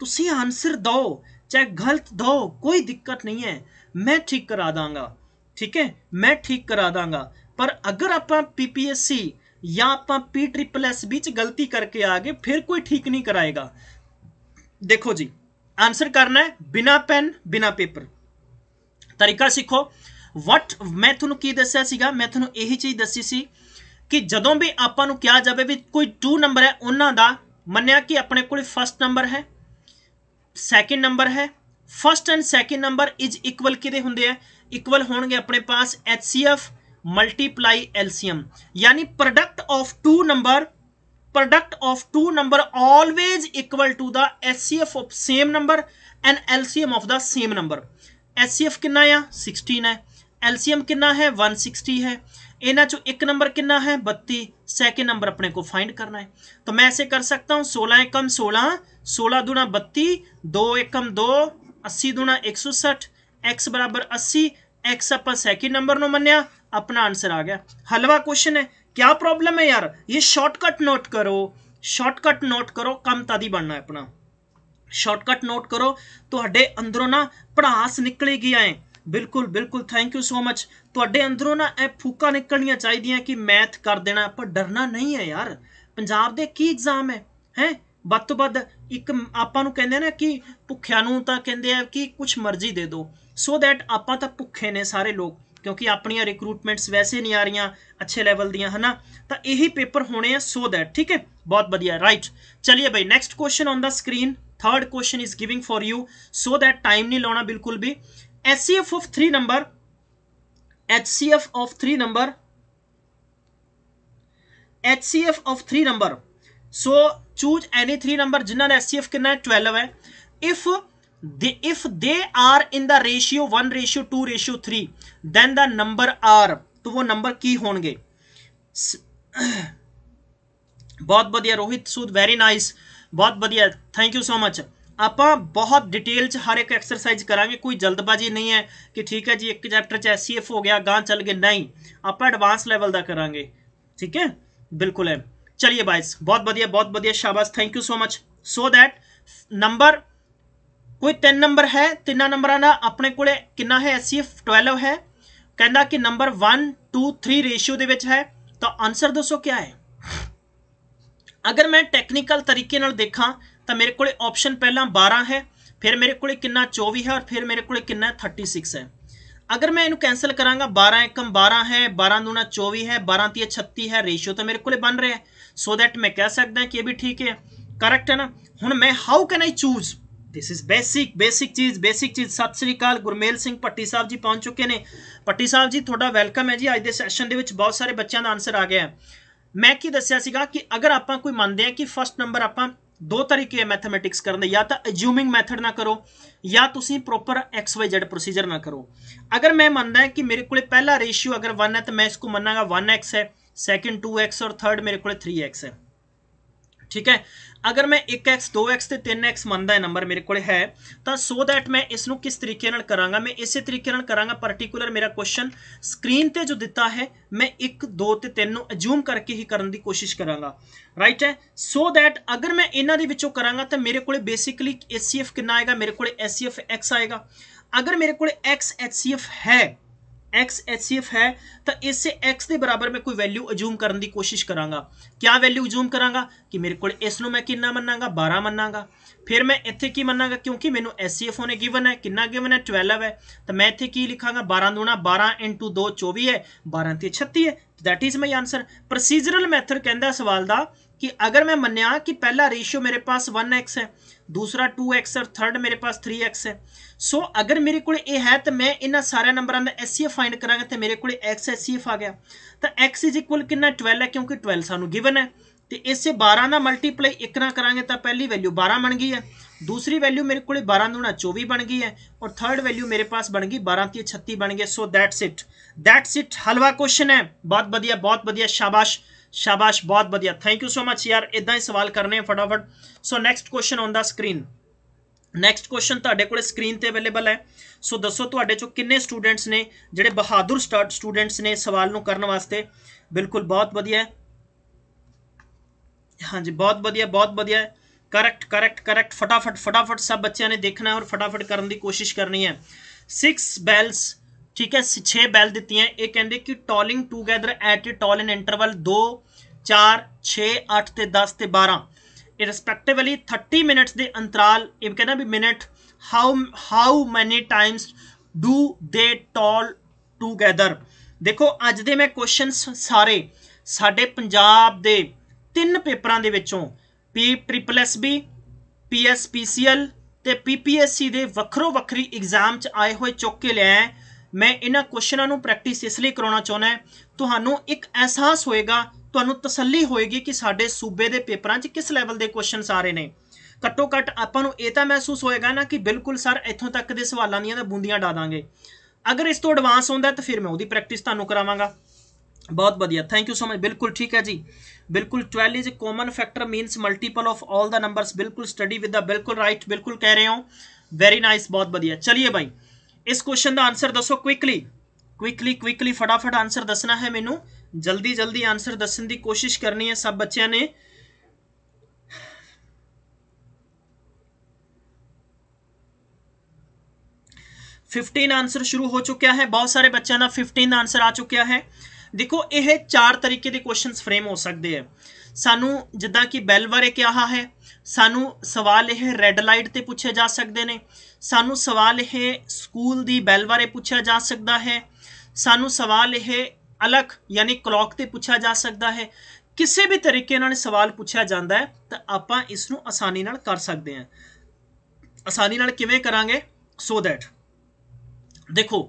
तुम आंसर दो चाहे गलत दो कोई दिक्कत नहीं है मैं ठीक करा दाँगा ठीक है मैं ठीक करा दाँगा पर अगर आप पी पी एस सी या आप पी ट्रिपल एस बीच गलती करके आ गए फिर कोई ठीक नहीं कराएगा देखो जी आंसर करना है बिना पेन बिना पेपर तरीका सीखो वट मैं थोनों की दसिया मैं थोड़ा यही चीज दसी सी कि जो भी आपू जाए भी कोई टू नंबर है उन्होंने मनिया कि अपने को फस्ट नंबर है सैकेंड नंबर है first and second number is equal कि होंगे इक्वल होने अपने पास H C F multiply LCM यानी product of two number product of two number always equal to the HCF of same number and of the same number S C F कि sixteen है LCM कि है sixty है एना चो एक number कि है बत्ती सैकेंड नंबर अपने को फाइंड करना है तो मैं ऐसे कर सकता हूँ सोलह एकम सोलह सोलह दुना बत्ती दो एकम दो अस्सी दुना एक सौ सठ एक्स बराबर अस्सी एक्स अपना सैकेंड नंबर मनिया अपना आंसर आ गया हलवा क्वेश्चन है क्या प्रॉब्लम है यार ये शॉर्टकट नोट करो शॉर्टकट नोट करो कम तद बनना अपना शॉर्टकट नोट करो तो अंदरों ना पढ़ास निकलेगी आए बिल्कुल बिल्कुल थैंक यू सो मच थोड़े तो अंदरों ना ए फूका निकलनिया चाहिए कि मैथ कर देना पर डरना नहीं है यार पंजाब के की एग्जाम है हैं वो तो वह एक आप कहें कि भुख्या कहें कि कुछ मर्जी दे दो सो दैट आप भुखे ने सारे लोग क्योंकि अपन रिक्रूटमेंट्स वैसे नहीं आ रही अच्छे लैवल दियाँ है ना तो यही पेपर होने हैं सो दैट ठीक है बहुत बढ़िया राइट चलिए भाई next question on the screen third question is giving for you so that time नहीं लाना बिल्कुल भी H C F of three number H C F of three number H C F of three number so choose any three number जिन्होंने H C F कि twelve है if if they are in the ratio one ratio two ratio three then the number are तो वो number की होंगे बहुत बढ़िया रोहित सूद very nice बहुत बढ़िया थैंक यू सो मच आप बहुत डिटेल हर एक एक्सरसाइज करा कोई जल्दबाजी नहीं है कि ठीक है जी एक चैप्टर च एफ हो गया गांह चल गए नहीं आप एडवांस लैवल का करा ठीक है बिल्कुल है चलिए बाइस बहुत बढ़िया बहुत बढ़िया शाबाश thank you so much so that number कोई तीन नंबर है तिना नंबर अपने को कि सी एफ ट्वेल्व है कहना कि number one two three ratio के तो आंसर दसो क्या है अगर मैं टैक्नीकल तरीके देखा तो मेरे कोप्शन पहला बारह है फिर मेरे को चौबी है और फिर मेरे को थर्टी सिक्स है अगर मैं इनू कैंसल कराँगा बारह एकम बारह है बारह दूना चौबी है बारह तीय छत्ती है रेशियो तो मेरे को बन रहा है सो दैट मैं कह सकता कि यह भी ठीक है करैक्ट है ना हूँ मैं how can I choose this is basic basic चीज बेसिक चीज सत श्रीकाल गुरमेल सिंह पट्टी साहब जी पहुंच चुके हैं पट्टी साहब जी थोड़ा वेलकम है जी अज्ञा सैशन बहुत सारे बच्चों का आंसर आ गया मैं कि दसिया कि अगर आप कोई मानते हैं कि फस्ट नंबर आप दो तरीके है मैथमैटिक्स करने या तो एज्यूमिंग मैथड ना करो या तुम proper X Y Z procedure ना करो अगर मैं मानता कि मेरे को पहला रेशियो अगर वन है तो मैं इसको मनागा वन एक्स है सैकेंड टू एक्स और थर्ड मेरे को थ्री एक्स है ठीक है अगर मैं एक एक्स दो एक्स से तीन एक्स मन है नंबर मेरे को है तो सो दैट मैं इसको किस तरीके करा मैं इस तरीके करा परटिकुलर मेरा क्वेश्चन स्क्रीन पर जो दिता है मैं एक दो तीन अज्यूम करके ही करने की कोशिश कराँगा राइट है सो so दैट अगर मैं इन्होंने करा तो मेरे को बेसिकली ए सी एफ कि आएगा मेरे को ए सी एफ एक्स आएगा अगर मेरे को एक्स एच सी एफ है x HCF ਹੈ ਤਾਂ ਇਸ ਸੇ x ਦੇ ਬਰਾਬਰ ਮੈਂ ਕੋਈ ਵੈਲਿਊ ਅਜ਼ੂਮ ਕਰਨ ਦੀ ਕੋਸ਼ਿਸ਼ ਕਰਾਂਗਾ ਕਿਆ ਵੈਲਿਊ ਅਜ਼ੂਮ ਕਰਾਂਗਾ ਕਿ ਮੇਰੇ ਕੋਲ ਇਸ ਨੂੰ ਮੈਂ ਕਿੰਨਾ ਮੰਨਾਂਗਾ 12 ਮੰਨਾਂਗਾ ਫਿਰ ਮੈਂ ਇੱਥੇ ਕੀ ਮੰਨਾਂਗਾ ਕਿਉਂਕਿ ਮੈਨੂੰ HCF ਹੋਣੇ ਗਿਵਨ ਹੈ ਕਿੰਨਾ ਗਿਵਨ ਹੈ 12 ਹੈ ਤਾਂ ਮੈਂ ਇੱਥੇ ਕੀ ਲਿਖਾਂਗਾ 12 ਦੂਣਾ 12 2 24 ਹੈ 12 ਤੇ 36 ਹੈ that is my answer procedural method ਕਹਿੰਦਾ ਸਵਾਲ ਦਾ ਕਿ ਅਗਰ ਮੈਂ ਮੰਨਿਆ ਕਿ ਪਹਿਲਾ ਰੇਸ਼ੀਓ ਮੇਰੇ ਪਾਸ 1x ਹੈ दूसरा टू एक्स और थर्ड मेरे पास थ्री एक्स है सो so, अगर मेरे को है तो मैं इन सारे नंबर का एस सी एफ फाइंड करा तो मेरे को एक्स एस सी एफ आ गया तो एक्स इज इक्वल कि ट्वेल्व है क्योंकि ट्वेल्व सू गिवन है तो इसे बारह का मल्टीप्लाई एक ना करा तो पहली वैल्यू बारह बन गई है दूसरी वैल्यू मेरे को बारह दूना चौबी बन गई है और थर्ड वैल्यू मेरे पास बन गई बारह ती छत्तीस बन गए so that's it that's it हलवा क्वेश्चन है बहुत बढ़िया बहुत बढ़िया शाबाश ਸ਼ਾਬਾਸ਼ ਬਹੁਤ ਵਧੀਆ ਥੈਂਕ ਯੂ ਸੋ ਮੱਚ ਯਾਰ ਇਦਾਂ ਹੀ ਸਵਾਲ ਕਰਨੇ ਫਟਾਫਟ so next question on the screen next question ਤੁਹਾਡੇ ਕੋਲੇ ਸਕਰੀਨ ਤੇ ਅਵੇਲੇਬਲ ਹੈ ਸੋ ਦੱਸੋ ਤੁਹਾਡੇ ਚੋਂ ਕਿੰਨੇ ਸਟੂਡੈਂਟਸ ਨੇ ਜਿਹੜੇ ਬਹਾਦਰ ਸਟੂਡੈਂਟਸ ਨੇ ਸਵਾਲ ਨੂੰ ਕਰਨ ਵਾਸਤੇ ਬਿਲਕੁਲ ਬਹੁਤ ਵਧੀਆ ਹਾਂਜੀ ਬਹੁਤ ਵਧੀਆ ਬਹੁਤ ਵਧੀਆ ਕਰੈਕਟ ਕਰੈਕਟ ਕਰੈਕਟ ਫਟਾਫਟ ਫਟਾਫਟ ਸਭ ਬੱਚਿਆਂ ਨੇ ਦੇਖਣਾ ਹੈ ਔਰ ਫਟਾਫਟ ਕਰਨ ਦੀ ਕੋਸ਼ਿਸ਼ ਕਰਨੀ ਹੈ 6 ਬੈਲਸ ਠੀਕ ਹੈ 6 ਬੈਲ ਦਿੱਤੀਆਂ ਇਹ ਕਹਿੰਦੇ ਕਿ tolling together at a toll in interval 2 4 6 8 ਤੇ 10 ਤੇ 12 ਇਹ ਰਿਸਪੈਕਟਿਵਲੀ 30 ਮਿੰਟਸ ਦੇ ਅੰਤਰਾਲ ਇਹ ਕਹਿੰਦਾ ਵੀ minute how how many times do they toll together ਦੇਖੋ ਅੱਜ ਦੇ ਮੈਂ ਕੁਐਸਚਨਸ ਸਾਰੇ ਸਾਡੇ ਪੰਜਾਬ ਦੇ ਤਿੰਨ ਪੇਪਰਾਂ ਦੇ ਵਿੱਚੋਂ P triple S B P S P C L ਤੇ ਪੀ ਪੀ ਐਸ ਸੀ ਦੇ ਵੱਖਰੋ ਵੱਖਰੀ ਐਗਜ਼ਾਮ ਚ ਆਏ ਹੋਏ ਚੁੱਕ ਕੇ ਲਿਆ ਹੈ ਮੈਂ ਇਹਨਾਂ ਕੁਐਸਚਨਾਂ ਨੂੰ ਪ੍ਰੈਕਟਿਸ ਇਸ ਲਈ ਕਰਾਉਣਾ ਚਾਹੁੰਦਾ ਤੁਹਾਨੂੰ ਇੱਕ ਅਹਿਸਾਸ ਹੋਏਗਾ ਤੁਹਾਨੂੰ ਤਸੱਲੀ ਹੋਏਗੀ ਕਿ ਸਾਡੇ ਸੂਬੇ ਦੇ ਪੇਪਰਾਂ 'ਚ ਕਿਸ ਲੈਵਲ ਦੇ ਕੁਐਸਚਨਸ ਆ ਰਹੇ ਨੇ ਘੱਟੋ ਘੱਟ ਆਪਾਂ ਨੂੰ ਇਹ ਤਾਂ ਮਹਿਸੂਸ ਹੋਏਗਾ ਨਾ ਕਿ ਬਿਲਕੁਲ ਸਰ ਇੱਥੋਂ ਤੱਕ ਦੇ ਸਵਾਲਾਂ ਦੀਆਂ ਤਾਂ ਬੂੰਦੀਆਂ ਡਾ ਦਾਂਗੇ ਅਗਰ ਇਸ ਤੋਂ ਐਡਵਾਂਸ ਹੁੰਦਾ ਤਾਂ ਫਿਰ ਮੈਂ ਉਹਦੀ ਪ੍ਰੈਕਟਿਸ ਤੁਹਾਨੂੰ ਕਰਾਵਾਂਗਾ ਬਹੁਤ ਵਧੀਆ ਥੈਂਕ ਯੂ ਸੋ ਮਚ ਬਿਲਕੁਲ ਠੀਕ ਹੈ ਜੀ ਬਿਲਕੁਲ 12 is a common factor means multiple of all the numbers ਬਿਲਕੁਲ ਸਟੱਡੀ ਵਿਦ ਦਾ ਬਿਲਕੁਲ ਰਾਈਟ ਬਿਲਕੁਲ ਕਹਿ ਰਹੇ ਹੋ ਵੈਰੀ ਨਾਈਸ ਬਹੁਤ ਵਧੀਆ ਚਲਿਏ ਭਾਈ इस क्वेश्चन का आंसर दसो क्विकली क्विकली क्विकली फटाफट आंसर दसना है मैनू जल्दी जल्दी आंसर दसन की कोशिश करनी है सब बच्चों ने फिफ्टीन आंसर शुरू हो चुका है बहुत सारे बच्चों का फिफ्टीन आंसर आ चुका है देखो यह चार तरीके के क्वेश्चन फ्रेम हो सकते हैं सानू जिदा कि बैल बारे कहा है सानू सवाल यह रैड लाइट पर पूछे जा सकते हैं सानू सवाल यह स्कूल की बैल बारे पूछा जा सकता है सानू सवाल यह अलग यानी कलॉक से पूछा जा सकता है किसी भी तरीके सवाल पूछा जाता है तो आप इस आसानी कर सकते हैं आसानी किमें करा सो दैट देखो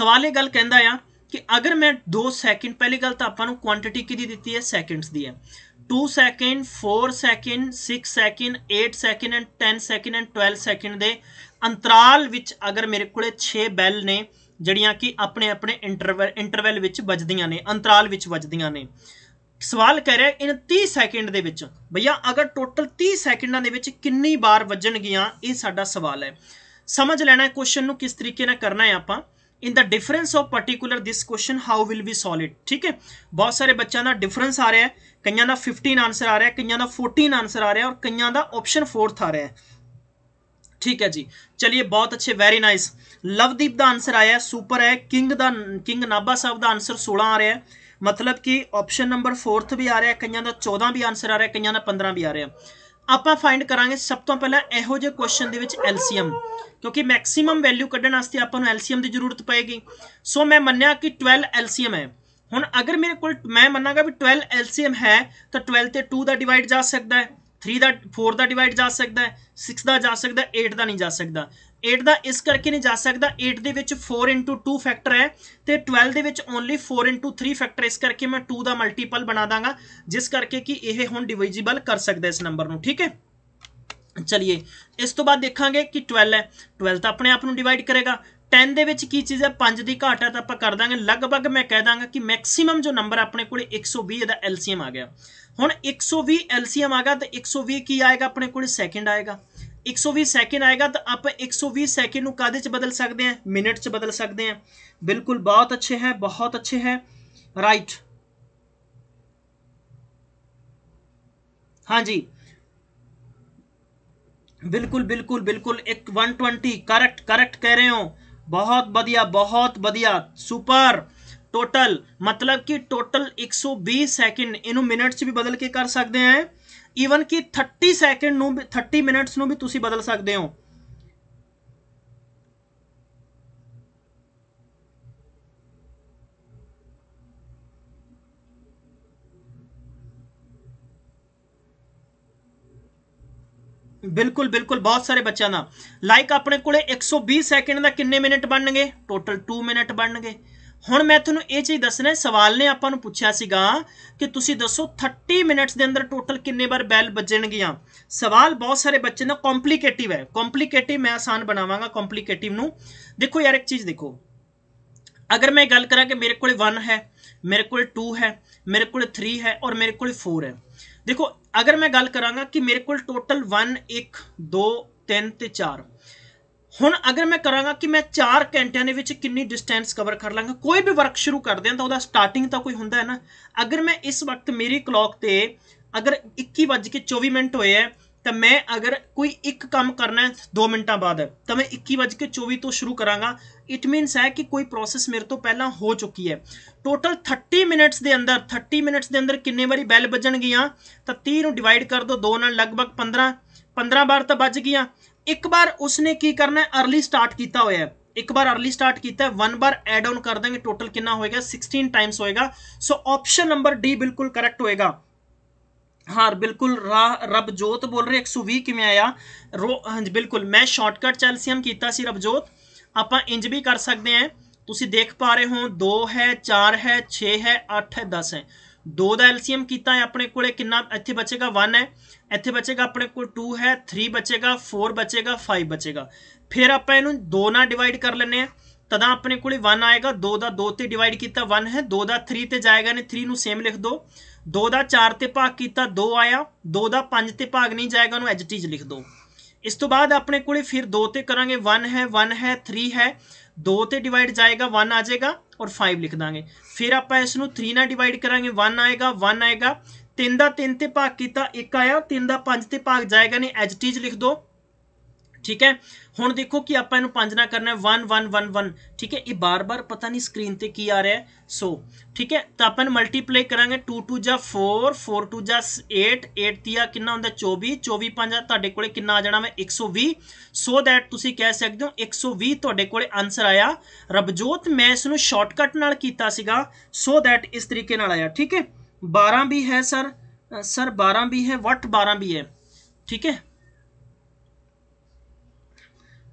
सवाल ये गल क्या कि अगर मैं दो सैकेंड पहली गल तो आपूंटिटी कि दीती है सैकेंड्स की है two second four second six second eight second and ten second and twelve second के अंतराल अगर मेरे को छे बैल ने जड़िया कि अपने अपने इंटरव इंटरवल बजद ने अंतराल बजद ने सवाल कह रहा इन तीह सैकेंड भैया अगर टोटल तीह सैकेंडा कि बार वजनगियाँ ये यह सावाल है समझ लेना क्वेश्चन किस तरीके करना है आप in the difference of particular this question how will be solid ठीक है बहुत सारे बच्चों का डिफरेंस आ रहा है कई का फिफ्टीन आंसर आ रहा है कई का फोर्टीन आंसर आ रहा है और कई का ऑप्शन फोर्थ आ रहा है ठीक है जी चलिए बहुत अच्छे वेरी नाइस लवदीप का आंसर आया सुपर है किंग का किंग नाभा साहब का आंसर सोलह आ रहा है मतलब कि ऑप्शन नंबर फोर्थ भी आ रहा है कई का चौदह भी आंसर आ रहा है कई का पंद्रह भी आ रहा है आप फाइंड करा सब तो पहला यहोजे क्वेश्चन एलसीयम क्योंकि मैक्सीम वैल्यू क्ढन वास्ते अपन एलसीयम की जरूरत पेगी सो मैं मनिया कि ट्वैल्व एलसीयम है हूँ अगर मेरे को मैं मनागा भी ट्वैल्व एलसीयम है तो ट्वैल्व से टू का डिवाइड जा सकता है थ्री का फोर का डिवाइड जा सकता है सिक्स का जा सकता एट का नहीं जा सकता एट का इस करके नहीं जा सकता एट के फोर इंटू टू फैक्टर है तो twelve only four into three factor इस करके मैं टू का मल्टीपल बना दाँगा जिस करके कि यह हूँ डिविजिबल कर सकता इस नंबर में ठीक है चलिए इस तो बाद देखा कि ट्वैल्व है ट्वैल्व तो अपने आप को डिवाइड करेगा टेन के चीज़ है पं की घाट है तो आप कर देंगे लगभग मैं कह दाँगा कि मैक्सीम जो नंबर अपने को एक सौ भी एलसीयम आ गया हूँ एक सौ भी एलसीयम आ गया तो एक सौ भी की आएगा अपने को सैकेंड आएगा एक सौ भी सैकेंड आएगा तो आप एक सौ भी सैकेंड कद बदल सकते हैं मिनट च बदल सकते हैं बिल्कुल बहुत अच्छे है बहुत अच्छे है राइट हाँ जी बिल्कुल बिल्कुल बिल्कुल एक वन ट्वेंटी करेक्ट करेक्ट कह रहे हो बहुत बढ़िया बहुत बढ़िया सुपर टोटल मतलब कि टोटल एक सौ बीस सैकेंड इन मिनट्स भी बदल के कर सकते हैं ईवन कि 30 सैकेंड न थर्टी मिनट्स भी बदल सकते हो बिल्कुल बिल्कुल बहुत सारे बच्चों का लाइक अपने को सौ भी सैकेंड का किन्ने मिनट बन गए टोटल टू मिनट बन गए हूँ मैं थोड़ा ये चीज़ दसना सवाल ने अपन पूछा सगा कि तुम दसो थर्टी मिनट्स के अंदर टोटल किन्ने बार बैल बजन गियाँ सवाल बहुत सारे बच्चे का कॉम्प्लीकेटिव है कॉम्प्लीकेटिव मैं आसान बनावगा कॉम्प्लीकेटिव देखो यार एक चीज़ देखो अगर मैं गल करा कि मेरे को वन है मेरे को टू है मेरे को थ्री है और मेरे को फोर है देखो अगर मैं गल करा कि मेरे को टोटल वन एक दो तीन तो चार हूँ अगर मैं करा कि मैं चार घंटे के कि डिस्टेंस कवर कर लाँगा कोई भी वर्क शुरू कर दें तो वह स्टार्टिंग तो कोई होंगे है ना अगर मैं इस वक्त मेरी कलॉक से अगर इक्की बज के चौबी मिनट होए हैं तो मैं अगर कोई एक काम करना दो मिनटा बाद तो मैं इक्की बज के चौबी तो शुरू कराँगा इट मीनस है कि कोई प्रोसैस मेरे तो पहला हो चुकी है टोटल थर्टी मिनट्स के अंदर थर्टी मिनट्स के अंदर किन्नी बारी बैल बजन गई तो तीह डिवाइड कर दो, दो लगभग पंद्रह पंद्रह बार तो बज गई एक बार उसने की करना है अर्ली स्टार्ट किया है एक बार अर्ली स्टार्ट किया है वन बार एड ऑन कर देंगे टोटल कितना होएगा 16 टाइम्स होएगा सो ऑप्शन नंबर डी बिल्कुल करेक्ट होएगा हाँ बिल्कुल रा रबजोत बोल रहे एक सौ भी किमें आया रो हाँ जी बिल्कुल मैं शॉर्टकट चैलसीयम किया रबजोत आप इंज भी कर सकते हैं तुम देख पा रहे हो दो है चार है छे है अठ है दस है दो का एलसीयम किया अपने को बचेगा वन है इतने बचेगा अपने को टू है थ्री बचेगा फोर बचेगा फाइव बचेगा फिर आप दो डिवाइड कर लें तदा अपने को वन आएगा दो का दो से डिवाइड किया वन है दो का थ्री से जाएगा ने थ्री सेम लिख दो दो का चार से भाग किया दो आया दो का पांच से भाग नहीं जाएगा एज टीज लिख दो इस तो बाद अपने को फिर दो करा वन है वन है थ्री है दो से डिवाइड जाएगा वन आ जाएगा और फाइव लिख देंगे फिर आप इस थ्री ना डिवाइड करा वन आएगा वन आएगा 3 ਦਾ 3 ਤੇ ਭਾਗ ਕੀਤਾ 1 ਆਇਆ 3 ਦਾ 5 ਤੇ ਭਾਗ ਜਾਏਗਾ ਨਹੀਂ ਐਜ ਟੀਜ ਲਿਖ ਦਿਓ ਠੀਕ ਹੈ ਹੁਣ ਦੇਖੋ ਕਿ ਆਪਾਂ ਇਹਨੂੰ 5 ਨਾ ਕਰਨਾ ਹੈ 1 1 1 1 ਠੀਕ ਹੈ ਇਹ ਬਾਰ-ਬਾਰ ਪਤਾ ਨਹੀਂ ਸਕਰੀਨ ਤੇ ਕੀ ਆ ਰਿਹਾ ਹੈ ਸੋ ਠੀਕ ਹੈ ਤਾਂ ਆਪਾਂ ਮਲਟੀਪਲਾਈ ਕਰਾਂਗੇ 2 2 ਜਾਂ 4 4 2 ਜਾਂ 8 8 ਤੀਆ ਕਿੰਨਾ ਹੁੰਦਾ 24 24 5 ਤੁਹਾਡੇ ਕੋਲੇ ਕਿੰਨਾ ਆ ਜਾਣਾ ਮੈਂ 120 ਸੋ ਦੈਟ ਤੁਸੀਂ ਕਹਿ ਸਕਦੇ ਹੋ 120 ਤੁਹਾਡੇ ਕੋਲੇ ਆਨਸਰ ਆਇਆ ਰਬਜੋਤ ਮੈਂ ਇਸ ਨੂੰ ਸ਼ਾਰਟਕਟ ਨਾਲ ਕੀਤਾ ਸੀਗਾ ਸੋ ਦੈਟ ਇਸ ਤਰੀਕੇ ਨਾਲ ਆਇਆ ਠੀਕ ਹੈ बारह भी है सर सर बारह भी है वट बारह भी है ठीक है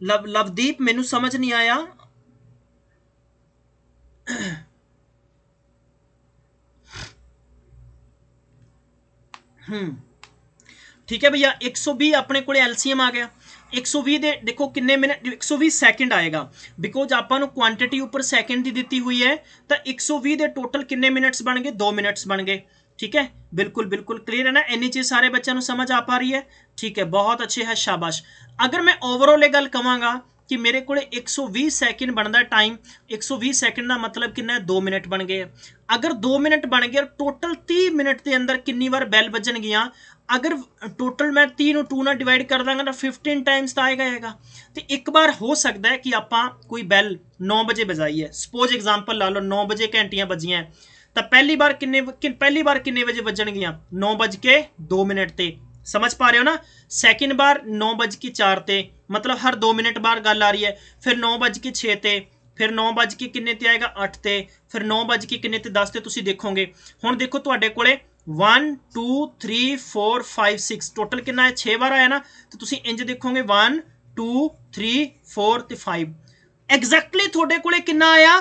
लव लवदीप मैनू समझ नहीं आया हम्म ठीक है भैया 120 अपने को एलसीएम आ गया एक सौ भी दे, देखो किन्ने मिनट एक सौ भी सैकेंड आएगा बिकॉज क्वानटिटी उपर सैकेंड की दिती हुई है तो एक सौ भी टोटल किन्ने मिनट्स बन गए दो मिनट्स बन गए ठीक है बिल्कुल बिल्कुल क्लीयर है ना इन्नी चीज़ सारे बच्चों समझ आ पा रही है ठीक है बहुत अच्छे है शाबाश अगर मैं ओवरऑल ये गल कह कि मेरे को एक सौ भी सैकेंड बनता टाइम एक सौ भी सैकेंड का मतलब कि दो मिनट बन गए अगर दो मिनट बन गए और टोटल तीह मिनट के अंदर कि बैल बजन गया अगर टोटल मैं तीह टू ना डिवाइड कर देंगे तो फिफ्टीन टाइम्स तो आएगा है तो एक बार हो सकता है कि आप कोई बैल नौ बजे बजाई है सपोज एग्जाम्पल ला लो नौ बजे घंटिया बजिया तो पहली बार किन्ने कि, पहली बार किन्ने बजे बजन गया नौ बज के दो मिनट से समझ पा रहे हो ना सैकेंड बार नौ बज के चार थे मतलब हर दो मिनट बार गल आ रही है फिर नौ बज के छे थे फिर नौ बज के किन्ने आएगा अठ थे फिर नौ बज के किन्ने दस थे तुम देखोगे हूँ देखो थोड़े को one two three four five six total किन्ना है छे बार आया ना तो तुम इंज देखोगे one two three four five exactly थोड़े को आया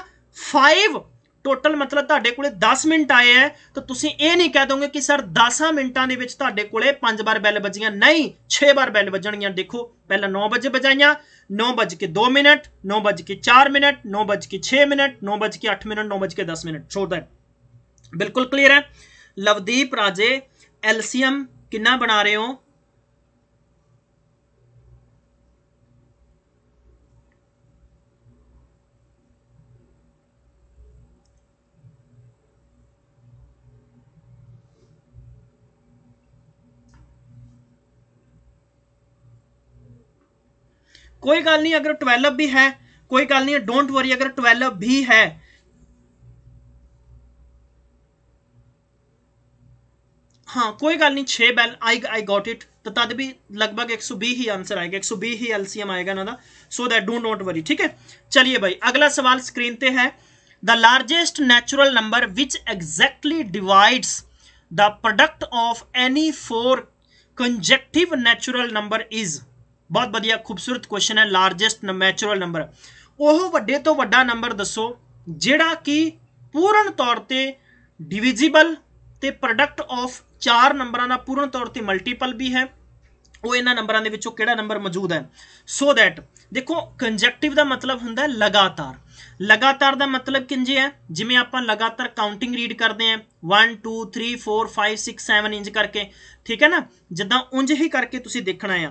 फाइव टोटल मतलब को दस मिनट आए हैं तो तुम यह नहीं कह दोगे कि सर दस मिनटा के बार बैल बजिया नहीं छे बार बैल बजनिया देखो पहले नौ बजे बजाइया नौ बज के दो मिनट नौ बज के चार मिनट नौ बज के छे मिनट नौ बज के अठ मिनट नौ बज के दस मिनट छोड़ दैट बिल्कुल क्लीयर है लवदीप राजे एलसीयम कि बना रहे हो कोई गल नहीं अगर ट्वेल्व भी है कोई गल नहीं डोंट वरी अगर ट्वेल्व भी है हाँ कोई गल नहीं छे बैल आई आई गॉट इट तो तद भी लगभग एक सौ बी ही आंसर आएगा एक सौ बी ही एलसीएम आएगा ना so that don't not worry ठीक है चलिए भाई अगला सवाल स्क्रीन पे है the largest natural number which exactly divides the product of any four consecutive natural number is बहुत बढ़िया खूबसूरत क्वेश्चन है लार्जेस्ट नैचुरल नंबर वह व्डे तो व्डा नंबर दसो जोड़ा कि पूर्ण तौर पर डिविजिबल तो प्रोडक्ट ऑफ चार नंबर का पूर्ण तौर पर मल्टीपल भी है वो इन नंबर के नंबर मौजूद है सो so दैट देखो कंजैक्टिव का मतलब होंगे लगातार ਲਗਾਤਾਰ ਦਾ ਮਤਲਬ ਕਿੰਜੇ ਹੈ ਜਿਵੇਂ ਆਪਾਂ ਲਗਾਤਾਰ ਕਾਊਂਟਿੰਗ ਰੀਡ ਕਰਦੇ ਹਾਂ 1 2 3 4 5 6 7 ਇੰਜ ਕਰਕੇ ਠੀਕ ਹੈ ਨਾ ਜਿੱਦਾਂ ਉਂਝ ਹੀ ਕਰਕੇ ਤੁਸੀਂ ਦੇਖਣਾ ਆ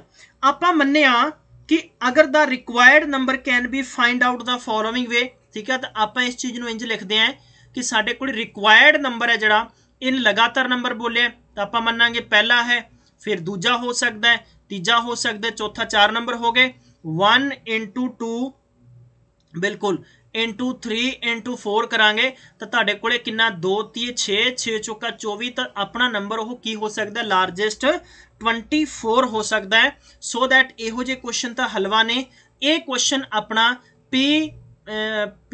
ਆਪਾਂ ਮੰਨਿਆ ਕਿ ਅਗਰ the required number can be find out the following way ਠੀਕ ਹੈ ਤਾਂ ਆਪਾਂ ਇਸ ਚੀਜ਼ ਨੂੰ ਇੰਜ ਲਿਖਦੇ ਆ ਕਿ ਸਾਡੇ ਕੋਲ ਰਿਕੁਆਇਰਡ ਨੰਬਰ ਹੈ ਜਿਹੜਾ ਇਨ ਲਗਾਤਾਰ ਨੰਬਰ ਬੋਲਿਆ ਤਾਂ ਆਪਾਂ ਮੰਨਾਂਗੇ ਪਹਿਲਾ ਹੈ ਫਿਰ ਦੂਜਾ ਹੋ ਸਕਦਾ ਹੈ ਤੀਜਾ ਹੋ ਸਕਦਾ ਚੌਥਾ ਚਾਰ ਨੰਬਰ ਹੋ ਗਏ 1 2 ਬਿਲਕੁਲ ਇੰਟੂ 3 ਇੰਟੂ 4 ਕਰਾਂਗੇ ਤਾਂ ਤੁਹਾਡੇ ਕੋਲੇ ਕਿੰਨਾ 2 3 6 6 ਚੋਕਾ 24 ਤਾਂ ਆਪਣਾ ਨੰਬਰ ਉਹ ਕੀ ਹੋ ਸਕਦਾ ਲਾਰਜੈਸਟ 24 ਹੋ ਸਕਦਾ ਹੈ ਸੋ ਥੈਟ ਇਹੋ ਜੇ ਕੁਐਸਚਨ ਤਾਂ ਹਲਵਾ ਨੇ ਇਹ ਕੁਐਸਚਨ ਆਪਣਾ P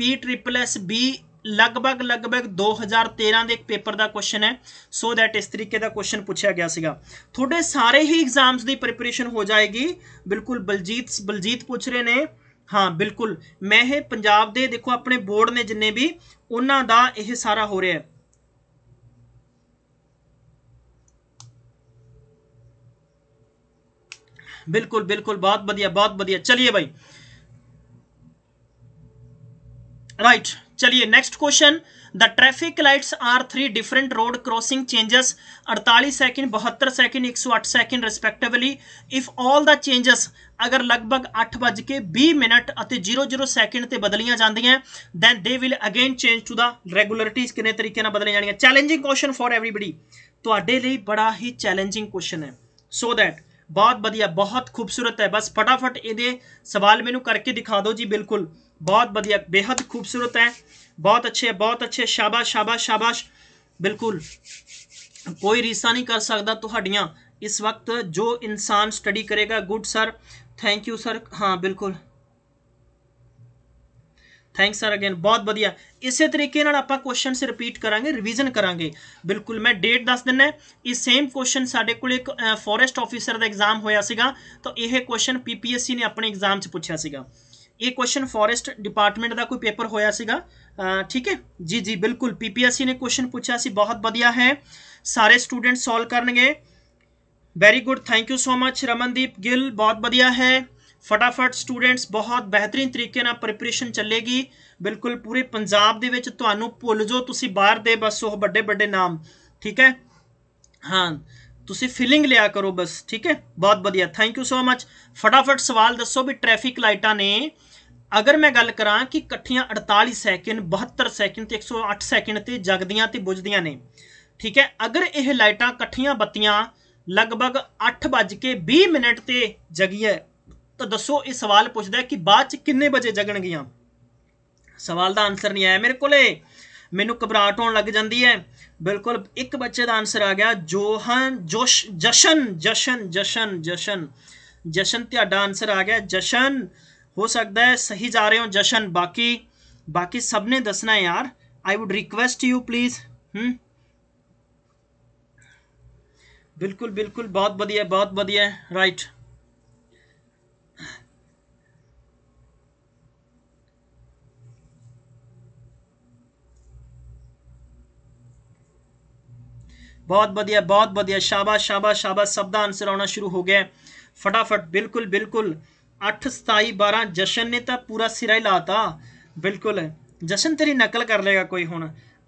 P triple S B ਲਗਭਗ ਲਗਭਗ 2013 ਦੇ ਇੱਕ ਪੇਪਰ ਦਾ ਕੁਐਸਚਨ ਹੈ ਸੋ ਥੈਟ ਇਸ ਤਰੀਕੇ ਦਾ ਕੁਐਸਚਨ ਪੁੱਛਿਆ ਗਿਆ ਸੀਗਾ ਤੁਹਾਡੇ ਸਾਰੇ ਹੀ ਐਗਜ਼ਾਮਸ ਦੀ ਪ੍ਰਿਪਰੇਸ਼ਨ ਹੋ ਜਾਏਗੀ ਬਿਲਕੁਲ ਬਲਜੀਤ ਬਲਜੀਤ ਪੁੱਛ ਰਹੇ ਨੇ हाँ बिल्कुल मैं पंजाब दे, देखो अपने बोर्ड ने जिन्हें भी उन्होंने यह सारा हो रहा है बिल्कुल बिल्कुल बहुत बढ़िया बहुत बढ़िया चलिए भाई राइट चलिए next question the traffic lights are three different road crossing changes 48 second, 72 second, 108 second respectively if all the changes अगर लगभग अठ बज के भी मिनट और जीरो जीरो सैकेंड से बदलिया जाए then they will again change to the regularities किन्ने तरीके बदलिया जाएगी चैलेंजिंग क्वेश्चन फॉर एवरीबडी थोड़े लिए बड़ा ही चैलेंजिंग क्वेश्चन है सो so दैट बहुत बढ़िया बहुत खूबसूरत है बस फटाफट ये सवाल मैनू करके दिखा दो जी बिल्कुल बहुत बढ़िया बेहद खूबसूरत है बहुत अच्छे बहुत अच्छे शाबाश शाबाश शाबाश बिल्कुल कोई रीसा नहीं कर सकता तो हड़िया इस वक्त जो इंसान स्टडी करेगा good sir thank you sir हाँ बिल्कुल थैंक सर अगेन बहुत बढ़िया इस तरीके आप क्वेश्चन से रिपीट करा रिविजन करा बिल्कुल मैं डेट दस दिना ये सेम क्वेश्चन साढ़े को फॉरैसट ऑफिसर का एग्जाम होया तो यह question P P S C ने अपने एग्जाम पूछा सगा ये क्वेश्चन फॉरैसट डिपार्टमेंट का कोई पेपर होया ठीक है जी जी बिल्कुल पीपीएससी ने क्वेश्चन पूछा सी बहुत बढ़िया है सारे स्टूडेंट सॉल्व करेंगे very good thank you so much Ramandeep Gill बहुत बढ़िया है फटाफट स्टूडेंट्स बहुत बेहतरीन तरीके प्रिपरेशन चलेगी बिल्कुल पूरे पंजाब भुल जो तुम बहर दे बस वह बड़े बड़े नाम ठीक है हाँ तुम फीलिंग लिया करो बस ठीक है बहुत बढ़िया थैंक यू सो मच फटाफट सवाल दसो भी ट्रैफिक लाइटा ने ਅਗਰ ਮੈਂ ਗੱਲ ਕਰਾਂ ਕਿ ਇਕੱਠੀਆਂ 48 ਸੈਕਿੰਡ 72 ਸੈਕਿੰਡ ਤੇ 108 ਸੈਕਿੰਡ ਤੇ ਜਗਦੀਆਂ ਤੇ ਬੁਝਦੀਆਂ ਨੇ ਠੀਕ ਹੈ ਅਗਰ ਇਹ ਲਾਈਟਾਂ ਇਕੱਠੀਆਂ ਬੱਤੀਆਂ ਲਗਭਗ 8:20 ਮਿੰਟ ਤੇ ਜਗੀ ਹੈ ਤਾਂ ਦੱਸੋ ਇਹ ਸਵਾਲ ਪੁੱਛਦਾ ਹੈ ਕਿ ਬਾਅਦ ਚ ਕਿੰਨੇ ਵਜੇ ਜਗਣਗੀਆਂ ਸਵਾਲ ਦਾ ਆਨਸਰ ਨਹੀਂ ਆਇਆ ਮੇਰੇ ਕੋਲੇ ਮੈਨੂੰ ਘਬਰਾਹਟ ਹੋਣ ਲੱਗ ਜਾਂਦੀ ਹੈ ਬਿਲਕੁਲ ਇੱਕ ਬੱਚੇ ਦਾ ਆਨਸਰ ਆ ਗਿਆ ਜੋਹਨ ਜੋਸ਼ ਜਸ਼ਨ ਜਸ਼ਨ ਜਸ਼ਨ ਜਸ਼ਨ ਜਸ਼ਨ ਤੁਹਾਡਾ ਆਨਸਰ ਆ ਗਿਆ ਜਸ਼ਨ हो सकता है सही जा रहे हो जशन बाकी बाकी सबने दसना है यार I would request you please hmm बिल्कुल बिल्कुल बहुत बढ़िया बहुत बढ़िया राइट बहुत बढ़िया बहुत बढ़िया शाबाश शाबाश शाबाश शब्द आंसर आना शुरू हो गया फटाफट बिल्कुल बिल्कुल अठ सताई बारह जशन ने तो पूरा सिरा ही लाता बिल्कुल जशन तेरी नकल कर लेगा कोई हूँ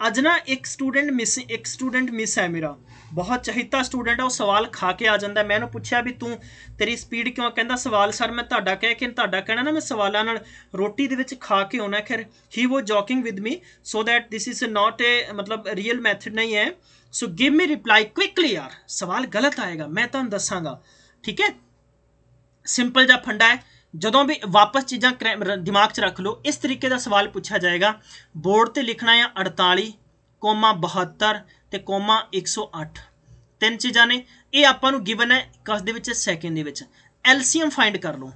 अज ना एक स्टूडेंट मिस एक स्टूडेंट मिस है मेरा बहुत चहिता स्टूडेंट है वो सवाल खा के आ जाता मैं पूछा भी तू तेरी स्पीड क्यों कहता सवाल सर मैं ता कह के ता कहना ना मैं सवालों रोटी दे खा के आना खैर ही वो joking with me so that this is not a मतलब रियल मैथड नहीं है so give me reply quickly यार सवाल गलत आएगा मैं तुम दसागा ठीक है ਸਿੰਪਲ ਜਿਹਾ ਫੰਡਾ ਹੈ ਜਦੋਂ ਵੀ ਵਾਪਸ ਚੀਜ਼ਾਂ ਦਿਮਾਗ 'ਚ ਰੱਖ ਲਓ ਇਸ ਤਰੀਕੇ ਦਾ ਸਵਾਲ ਪੁੱਛਿਆ ਜਾਏਗਾ ਬੋਰਡ ਤੇ ਲਿਖਣਾ ਹੈ 48 72 ਤੇ 108 ਤਿੰਨ ਚੀਜ਼ਾਂ ਨੇ ਇਹ ਆਪਾਂ ਨੂੰ ਗਿਵਨ ਹੈ ਕਸ ਦੇ ਵਿੱਚ ਸੈਕਿੰਡ ਦੇ ਵਿੱਚ ਐਲਸੀਐਮ ਫਾਈਂਡ ਕਰ ਲਓ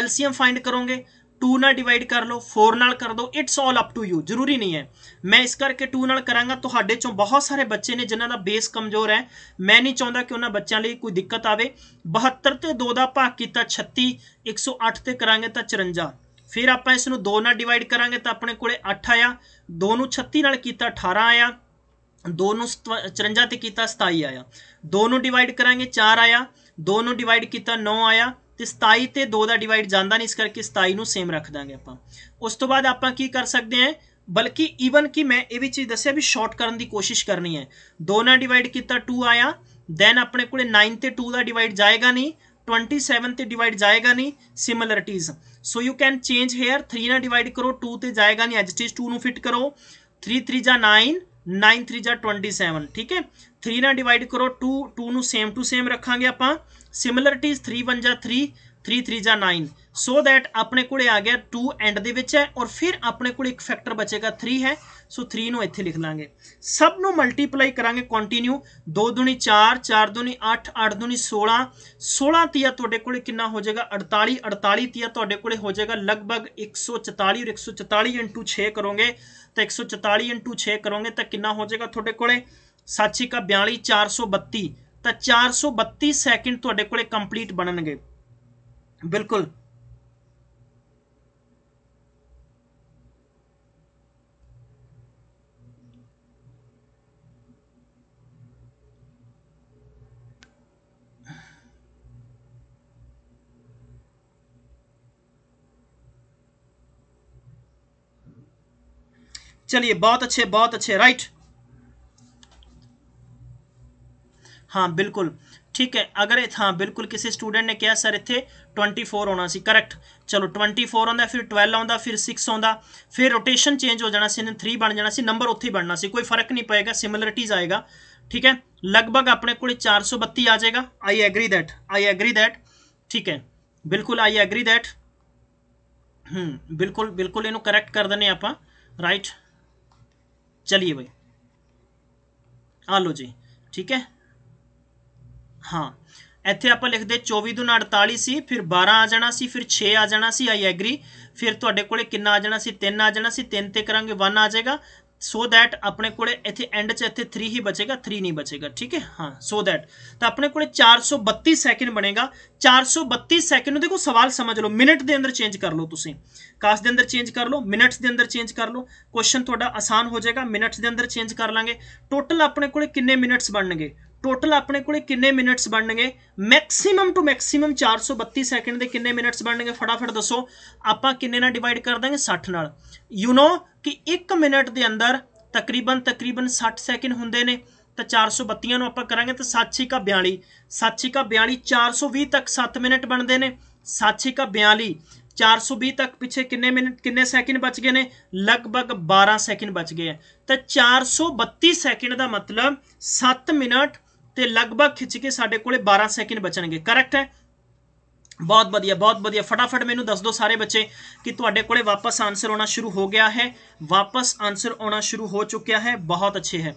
ਐਲਸੀਐਮ ਫਾਈਂਡ ਕਰੋਗੇ 2 ਨਾਲ ਡਿਵਾਈਡ ਕਰ ਲਓ 4 ਨਾਲ ਕਰ ਦਿਓ it's all up to you ਜ਼ਰੂਰੀ ਨਹੀਂ ਹੈ ਮੈਂ ਇਸ ਕਰਕੇ 2 ਨਾਲ ਕਰਾਂਗਾ ਤੁਹਾਡੇ ਚੋਂ ਬਹੁਤ ਸਾਰੇ ਬੱਚੇ ਨੇ ਜਿਨ੍ਹਾਂ ਦਾ ਬੇਸ ਕਮਜ਼ੋਰ ਹੈ ਮੈਂ ਨਹੀਂ ਚਾਹੁੰਦਾ ਕਿ ਉਹਨਾਂ ਬੱਚਿਆਂ ਲਈ ਕੋਈ ਦਿੱਕਤ ਆਵੇ 72 ਤੇ 2 ਦਾ ਭਾਗ ਕੀਤਾ 36 108 ਤੇ ਕਰਾਂਗੇ ਤਾਂ 54 ਫਿਰ ਆਪਾਂ ਇਸ ਨੂੰ 2 ਨਾਲ ਡਿਵਾਈਡ ਕਰਾਂਗੇ ਤਾਂ ਆਪਣੇ ਕੋਲੇ 8 ਆਇਆ 2 ਨੂੰ 36 ਨਾਲ ਕੀਤਾ 18 ਆਇਆ 2 ਨੂੰ 54 ਤੇ ਕੀਤਾ 27 ਆਇਆ 2 ਨੂੰ ਡਿਵਾਈਡ ਕਰਾਂਗੇ 4 ਆਇਆ 2 ਨੂੰ ਡਿਵਾਈਡ ਕੀਤਾ 9 ਆਇਆ तो सताई तो दो का डिवाइड जाता नहीं इस करके सताई सेम रख देंगे आप उस तो बाद आप कर सकते हैं बल्कि ईवन कि मैं ये चीज़ दस भी शॉर्ट करने की कोशिश करनी है दो ना डिवाइड किया टू आया दैन अपने को नाइन तो टू का डिवाइड जाएगा नहीं ट्वेंटी सैवन तो डिवाइड जाएगा नहीं similarities so you can change here three ने डिवाइड करो टू तो जाएगा नहीं एज टू न फिट करो थ्री थ्री जा नाइन नाइन थ्री जा ट्वेंटी सैवन ठीक है थ्री ने डिवाइड करो टू टू न सेम टू सेम रखा आप सिमिलरिटीज थ्री वन जा थ्री थ्री थ्री जा नाइन सो दैट अपने को आ गया टू एंड है और फिर अपने को एक फैक्टर बचेगा थ्री है सो थ्री इतने लिख लेंगे सब न मल्टीप्लाई करा कॉन्टीन्यू दो दुनी चार चार दुनी अठ अठ दुनी सोलह सोलह तीया थोड़े को जाएगा अड़ताली अड़ताली तीया थोड़े को जाएगा लगभग एक सौ चुताली और एक सौ चुताली इंटू छे करोंगे तो एक सौ चुताली इंटू छे करोंगे तो कि हो जाएगा थोड़े को सची का बयाली चार सौ बत्ती तो चार सौ बत्ती सैकेंड थोड़े तो कोंप्लीट बनन गए बिल्कुल चलिए बहुत अच्छे बहुत अच्छे राइट हाँ बिल्कुल ठीक है अगर हाँ बिल्कुल किसी स्टूडेंट ने कहा सर इतने ट्वेंटी फोर होना सी करैक्ट चलो ट्वेंटी फोर आता फिर ट्वेल्व आता फिर सिक्स आता फिर रोटेशन चेंज हो जाना सी थ्री बन जाना सी नंबर उत्थे बनना सी कोई फर्क नहीं पेगा सिमिलरिटीज आएगा ठीक है लगभग अपने को चार सौ बत्ती आ जाएगा I agree that I agree that ठीक है बिल्कुल आई एग्री दैट हम्म बिल्कुल बिल्कुल इन करैक्ट कर देने आप राइट चलिए भाई आ लो जी ठीक है हाँ ਇੱਥੇ ਆਪਾਂ ਲਿਖਦੇ 24 ਦੂਨ 48 ਸੀ ਫਿਰ 12 ਆ ਜਾਣਾ ਸੀ ਫਿਰ 6 ਆ ਜਾਣਾ ਸੀ ਆਈ ਐਗਰੀ ਫਿਰ ਤੁਹਾਡੇ ਕੋਲੇ ਕਿੰਨਾ ਆ ਜਾਣਾ ਸੀ 3 ਆ ਜਾਣਾ ਸੀ 3 ਤੇ ਕਰਾਂਗੇ 1 ਆ ਜਾਏਗਾ ਸੋ ਥੈਟ ਆਪਣੇ ਕੋਲੇ ਇੱਥੇ ਐਂਡ 'ਚ ਇੱਥੇ 3 ਹੀ ਬਚੇਗਾ 3 ਨਹੀਂ ਬਚੇਗਾ ਠੀਕ ਹੈ ਹਾਂ ਸੋ ਥੈਟ ਤਾਂ ਆਪਣੇ ਕੋਲੇ 432 ਸੈਕਿੰਡ ਬਣੇਗਾ 432 ਸੈਕਿੰਡ ਨੂੰ ਦੇਖੋ ਸਵਾਲ ਸਮਝ ਲਓ ਮਿੰਟ ਦੇ ਅੰਦਰ ਚੇਂਜ ਕਰ ਲਓ ਤੁਸੀਂ ਕਾਸ ਦੇ ਅੰਦਰ ਚੇਂਜ ਕਰ ਲਓ ਮਿੰਟਸ ਦੇ ਅੰਦਰ ਚੇਂਜ ਕਰ ਲਓ ਕੁਐਸਚਨ ਤੁਹਾਡਾ ਆਸਾਨ ਹੋ ਜਾਏਗਾ ਮਿੰਟਸ ਦੇ ਅੰਦਰ ਚੇਂਜ ਕਰ ਲਾਂਗੇ ਟੋਟਲ ਆਪਣੇ ਕੋਲੇ ਕਿੰਨੇ ਮਿੰਟਸ ਬਣਨਗੇ टोटल अपने को किन्ने मिनट्स बनने मैक्सीम टू मैक्सीम चार सौ बत्ती सैकेंड के किन्ने मिनट्स बनने फटाफट दसो आप कि डिवाइड कर देंगे सठ न यूनो कि एक मिनट के अंदर तकरीबन तकरीबन सठ सैकेंड होंगे ने तो चार सौ बत्तियों आप करा तो सात का बयाली सात छिका बयाली चार सौ भी तक सत्त मिनट बनते हैं सात छी का बयाली चार सौ भी तक पिछले किन्ने मिनट किन्ने सैकेंड बच गए हैं लगभग बारह सैकेंड बच गए हैं तो चार सौ बत्ती सैकेंड का मतलब सत्त मिनट खिंच के साथ को बारह सैकेंड बचन गए करैक्ट है बहुत ਬਹੁਤ बहुत वजी फटाफट मैं दस दो सारे बच्चे कि ਕਿ तो को वापस आंसर आना शुरू हो गया है वापस आंसर आना शुरू हो चुका है बहुत अच्छे है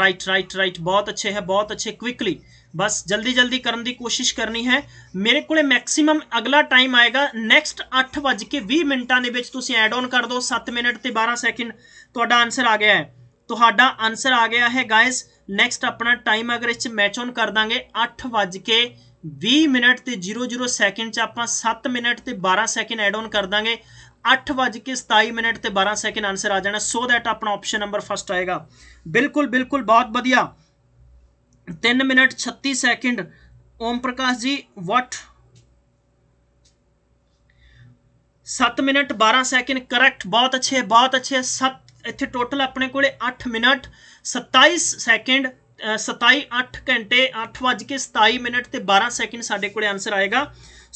राइट राइट राइट बहुत अच्छे है बहुत अच्छे क्विकली बस जल्दी जल्दी करने की कोशिश करनी है मेरे को मैक्सीम अगला टाइम आएगा नैक्सट अठ बज के भी मिनटा के एड ऑन कर दो सत्त मिनट से बारह सैकेंड तो आंसर आ गया है तो आंसर आ गया है गायज़ ਨੈਕਸਟ ਆਪਣਾ ਟਾਈਮ ਅਗਰ ਇਸ ਚ ਮੈਚ ਔਨ ਕਰ ਦਾਂਗੇ 8 20 ਮਿੰਟ ਤੇ 00 ਸੈਕਿੰਡ ਚ ਆਪਾਂ 7 ਮਿੰਟ ਤੇ 12 ਸੈਕਿੰਡ ਐਡ ਔਨ ਕਰ ਦਾਂਗੇ 8 27 ਮਿੰਟ ਤੇ 12 ਸੈਕਿੰਡ ਆਨਸਰ ਆ ਜਾਣਾ ਸੋ ਦੈਟ ਆਪਣਾ ਆਪਸ਼ਨ ਨੰਬਰ ਫਸਟ ਆਏਗਾ ਬਿਲਕੁਲ ਬਿਲਕੁਲ ਬਹੁਤ ਵਧੀਆ 3 ਮਿੰਟ 36 ਸੈਕਿੰਡ ਓਮ ਪ੍ਰਕਾਸ਼ ਜੀ ਵਾਟ 7 ਮਿੰਟ 12 ਸੈਕਿੰਡ ਕਰੈਕਟ ਬਹੁਤ ਅੱਛੇ ਬਹੁਤ ਅੱਛੇ 7 ਇੱਥੇ ਟੋਟਲ ਆਪਣੇ ਕੋਲੇ 8 ਮਿੰਟ सत्ताईस सैकेंड सताई अठ घंटे अठ बज के सताई मिनट तो बारह सैकेंड साढ़े को आंसर आएगा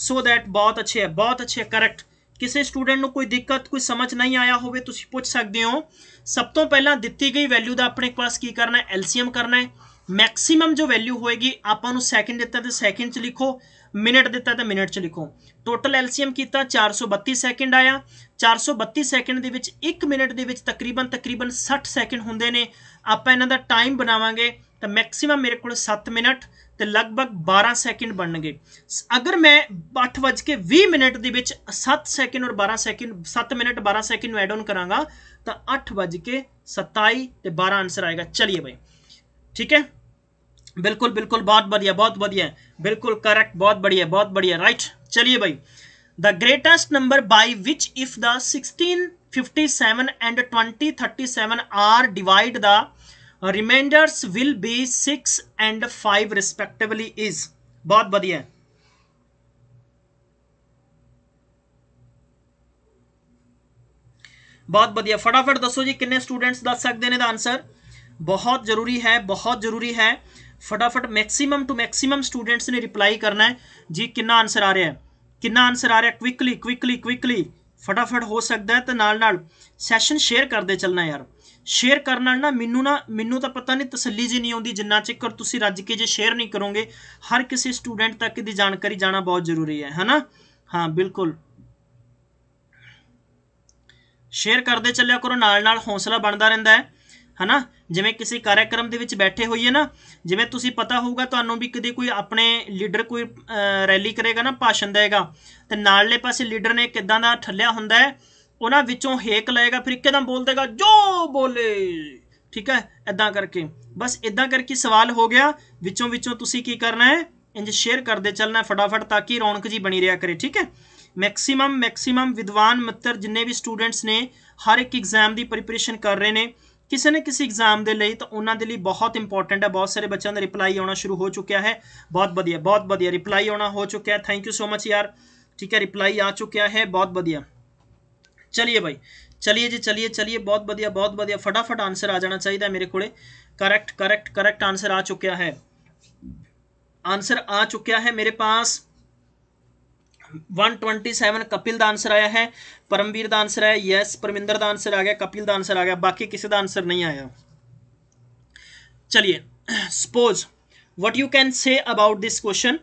सो दैट बहुत अच्छे है बहुत अच्छे है करैक्ट किसी स्टूडेंट कोई दिक्कत कोई समझ नहीं आया होते हो सब तो पहला दिती गई वैल्यू का अपने पास की करना है एलसीएम करना है मैक्सीम जो वैल्यू होएगी आपू सैकेंड दिता तो सैकेंड च लिखो मिनट दिता तो मिनट च लिखो टोटल एलसीएम किया चार सौ बत्ती सैकेंड आया चार सौ बत्ती सैकेंड एक मिनट के तकरीबन तकरीबन सठ सैकेंड होंगे ने अपना इन्हों का टाइम बनावे तो मैक्सीम मेरे को सत्त मिनट तो लगभग बारह सैकेंड बन गए अगर मैं अठ बज के भी मिनट के सत्त सैकेंड और बारह सैकेंड सत्त मिनट बारह सैकेंड एड ऑन करा तो अठ बज के सताई तो बारह आंसर आएगा चलिए भाई ठीक है बिल्कुल बिल्कुल बहुत बढ़िया बहुत बढ़िया बिल्कुल करैक्ट बहुत बढ़िया बहुत बढ़िया राइट चलिए भाई the greatest number by which if the sixteen fifty if and twenty thirty 2037 are divide the remainders will be six and five respectively is बहुत बढ़िया बहुत बढ़िया फटाफट दसो जी किन्ने स्टूडेंट्स दस सकते हैं आंसर बहुत जरूरी है बहुत जरूरी है फटाफट मैक्सीम टू मैक्सीम स्टूडेंट्स ने रिप्लाई करना है जी कि आंसर आ रहा है ਕਿੰਨਾ ਆਨਸਰ ਆ ਰਿਹਾ ਕੁਇਕਲੀ ਕੁਇਕਲੀ ਕੁਇਕਲੀ ਫਟਾਫਟ ਹੋ ਸਕਦਾ ਹੈ ਤਾਂ ਨਾਲ ਨਾਲ ਸੈਸ਼ਨ ਸ਼ੇਅਰ ਕਰਦੇ ਚੱਲਣਾ ਯਾਰ ਸ਼ੇਅਰ ਕਰਨ ਨਾਲ ਨਾ ਮੈਨੂੰ ਨਾ ਮੈਨੂੰ ਤਾਂ ਪਤਾ ਨਹੀਂ ਤਸੱਲੀ ਜੀ ਨਹੀਂ ਆਉਂਦੀ ਜਿੰਨਾ ਚਿਕਰ ਤੁਸੀਂ ਰੱਜ ਕੇ ਜੇ ਸ਼ੇਅਰ ਨਹੀਂ ਕਰੋਗੇ ਹਰ ਕਿਸੇ ਸਟੂਡੈਂਟ ਤੱਕ ਇਹਦੀ ਜਾਣਕਾਰੀ ਜਾਣਾ ਬਹੁਤ ਜ਼ਰੂਰੀ ਹੈ ਹਨਾ ਹਾਂ ਬਿਲਕੁਲ ਸ਼ੇਅਰ ਕਰਦੇ ਚੱਲਿਆ ਕਰੋ ਨਾਲ ਨਾਲ ਹੌਸਲਾ ਬਣਦਾ ਰਹਿੰਦਾ ਹੈ ਹਨਾ ਜਿਵੇਂ ਕਿਸੇ ਕਾਰਜਕ੍ਰਮ ਦੇ ਵਿੱਚ ਬੈਠੇ ਹੋਈਏ ਨਾ ਜਿਵੇਂ ਤੁਸੀਂ ਪਤਾ ਹੋਊਗਾ ਤੁਹਾਨੂੰ ਵੀ ਕਦੇ ਕੋਈ ਆਪਣੇ ਲੀਡਰ ਕੋਈ ਰੈਲੀ ਕਰੇਗਾ ਨਾ ਭਾਸ਼ਣ ਦੇਗਾ ਤੇ ਨਾਲਲੇ ਪਾਸੇ ਲੀਡਰ ਨੇ ਕਿਦਾਂ ਦਾ ਠੱਲਿਆ ਹੁੰਦਾ ਹੈ ਉਹਨਾਂ ਵਿੱਚੋਂ ਹੇਕ ਲਏਗਾ ਫਿਰ ਇੱਕਦਮ ਬੋਲ ਦੇਗਾ ਜੋ ਬੋਲੇ ਠੀਕ ਹੈ ਇਦਾਂ ਕਰਕੇ ਬਸ ਇਦਾਂ ਕਰਕੇ ਸਵਾਲ ਹੋ ਗਿਆ ਵਿੱਚੋਂ ਵਿੱਚੋਂ ਤੁਸੀਂ ਕੀ ਕਰਨਾ ਹੈ ਇੰਜ ਸ਼ੇਅਰ ਕਰਦੇ ਚੱਲਣਾ ਫਟਾਫਟ ਤਾਂ ਕਿ ਰੌਣਕ ਜੀ ਬਣੀ ਰਿਹਾ ਕਰੇ ਠੀਕ ਹੈ ਮੈਕਸਿਮਮ ਮੈਕਸਿਮਮ ਵਿਦਵਾਨ ਮਿੱਤਰ ਜਿੰਨੇ ਵੀ ਸਟੂਡੈਂਟਸ ਨੇ ਹਰ ਇੱਕ ਐਗਜ਼ਾਮ ਦੀ ਪ੍ਰੀਪਰੇਸ਼ਨ ਕਰ ਰਹੇ ਨੇ किसी न किसी एग्जाम के लिए तो उन्होंने लिए बहुत इंपोर्टेंट है बहुत सारे बच्चों का रिप्लाई आना शुरू हो चुका है बहुत बढ़िया बहुत बढ़िया रिप्लाई आना हो चुका है थैंक यू सो मच यार ठीक है रिप्लाई आ चुका है बहुत बढ़िया चलिए भाई चलिए जी चलिए चलिए बहुत बढ़िया बहुत बढ़िया फटाफट आंसर आ जाना चाहिए मेरे को करैक्ट करैक्ट करैक्ट आंसर आ चुका है आंसर आ चुका है मेरे पास 127 कपिल का आंसर आया है परमवीर का आंसर है यस परमिंदर का आंसर आ गया कपिल का आंसर आ गया बाकी किसी का आंसर नहीं आया चलिए suppose what you can say about this question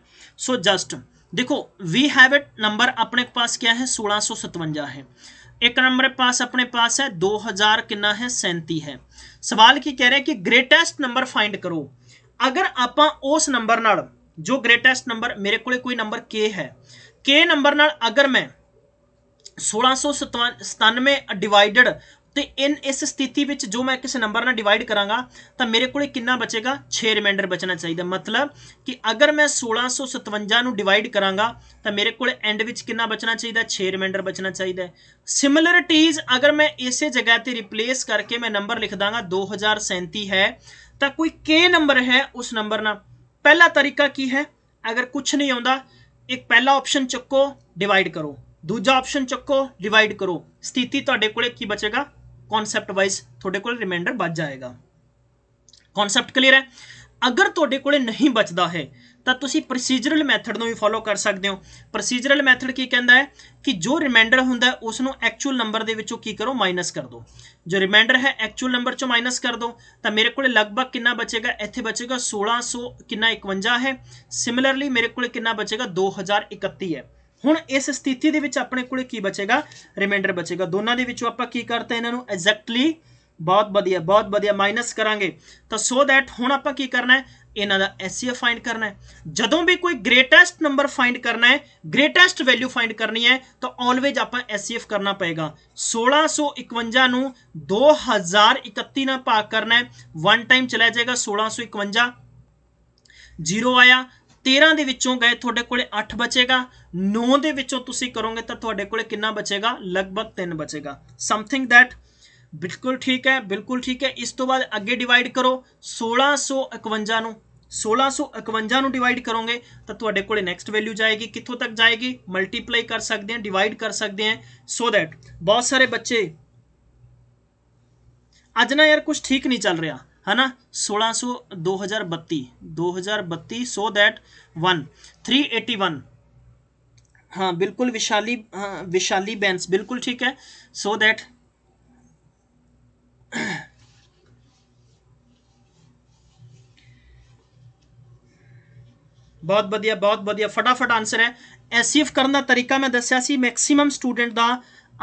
so just देखो वी हैव इट नंबर अपने पास क्या है सोलह है एक नंबर पास अपने पास है 2000 किन्ना है सैंती है सवाल की कह रहे हैं कि ग्रेटेस्ट नंबर फाइंड करो अगर आप उस नंबर न जो ग्रेटेस्ट नंबर मेरे को कोई नंबर के है के नंबर न अगर मैं सोलह सौ सतवा सतानवे डिवाइड तो इन इस स्थिति जो मैं किसी नंबर न डिवाइड करा तो मेरे को कि बचेगा छे रिमाइंडर बचना चाहिए मतलब कि अगर मैं सोलह सौ सतवंजा डिवाइड करा तो मेरे को एंड कि बचना चाहिए छे रिमाइंडर बचना चाहिए सिमिलर टीज अगर मैं इसे जगह पर रिपलेस करके मैं नंबर लिख दाँगा दो हज़ार सैंती है तो कोई के नंबर है उस नंबर न पहला तरीका की है अगर कुछ नहीं आता एक पहला ऑप्शन चुको डिवाइड करो दूजा ऑप्शन चुको डिवाइड करो स्थिति थोड़े तो को बचेगा कॉन्सैप्ट वाइज थोड़े को रिमाइंडर बच जाएगा कॉन्सैप्ट क्लीयर है अगर थोड़े तो को नहीं बचता है ਤਾਂ ਤੁਸੀਂ ਪ੍ਰੋਸੀਜਰਲ ਮੈਥਡ ਨੂੰ ਵੀ ਫੋਲੋ ਕਰ ਸਕਦੇ ਹੋ ਪ੍ਰੋਸੀਜਰਲ ਮੈਥਡ ਕੀ ਕਹਿੰਦਾ ਹੈ ਕਿ ਜੋ ਰਿਮਾਈਂਡਰ ਹੁੰਦਾ ਉਸ ਨੂੰ ਐਕਚੁਅਲ ਨੰਬਰ ਦੇ ਵਿੱਚੋਂ ਕੀ ਕਰੋ ਮਾਈਨਸ ਕਰ ਦਿਓ ਜੋ ਰਿਮਾਈਂਡਰ ਹੈ ਐਕਚੁਅਲ ਨੰਬਰ ਚੋਂ ਮਾਈਨਸ ਕਰ ਦਿਓ ਤਾਂ ਮੇਰੇ ਕੋਲ ਲਗਭਗ ਕਿੰਨਾ ਬਚੇਗਾ ਇੱਥੇ ਬਚੇਗਾ 1600 ਕਿੰਨਾ 51 ਹੈ ਸਿਮਿਲਰਲੀ ਮੇਰੇ ਕੋਲ ਕਿੰਨਾ ਬਚੇਗਾ 2031 ਹੈ ਹੁਣ ਇਸ ਸਥਿਤੀ ਦੇ ਵਿੱਚ ਆਪਣੇ ਕੋਲੇ ਕੀ ਬਚੇਗਾ ਰਿਮਾਈਂਡਰ ਬਚੇਗਾ ਦੋਨਾਂ ਦੇ ਵਿੱਚੋਂ ਆਪਾਂ ਕੀ ਕਰਤਾ ਇਹਨਾਂ ਨੂੰ ਐਗਜ਼ੈਕਟਲੀ ਬਹੁਤ ਵਧੀਆ ਬਹੁਤ ਵਧੀਆ ਮਾਈਨਸ ਕਰਾਂਗੇ ਤਾਂ ਸੋ ਥੈਟ ਹੁਣ ਆਪਾਂ ਕੀ ਕਰਨਾ ਹੈ इन्हों का एस सी एफ फाइंड करना है जदों भी कोई ग्रेटैसट नंबर फाइंड करना है ग्रेटैसट वैल्यू फाइंड करनी है तो ऑलवेज आप एस सी एफ करना पेगा सोलह सौ इकवंजा दो हज़ार इकती भाग करना है वन टाइम चलाया जाएगा सोलह सौ इकवंजा जीरो आया तेरह के गए थोड़े को अठ बचेगा नौ के करोगे तो थोड़े को बचेगा लगभग तीन बचेगा समथिंग दैट बिल्कुल ठीक है बिल्कुल ठीक है इस तो बाद अगे डिवाइड करो सोलह सौ इकवंजा सोलह सौ इकवंजा डिवाइड करोगे तो थोड़े को नैक्सट वैल्यू जाएगी कितों तक जाएगी मल्टीप्लाई कर सकते हैं डिवाइड कर सकते हैं सो दैट बहुत सारे बच्चे अज ना यार कुछ ठीक नहीं चल रहा है ना सोलह सौ दो हज़ार बत्ती दो हज़ार बत्ती so that one three eighty one हाँ बिल्कुल विशाली हाँ विशाली बैंस बिल्कुल ठीक है सो दैट ਬਹੁਤ ਵਧੀਆ ਬਹੁਤ ਵਧੀਆ ਫਟਾਫਟ ਆਨਸਰ ਹੈ ਐਸਐਫ ਕਰਨ ਦਾ ਤਰੀਕਾ ਮੈਂ ਦੱਸਿਆ ਸੀ ਮੈਕਸਿਮਮ ਸਟੂਡੈਂਟ ਦਾ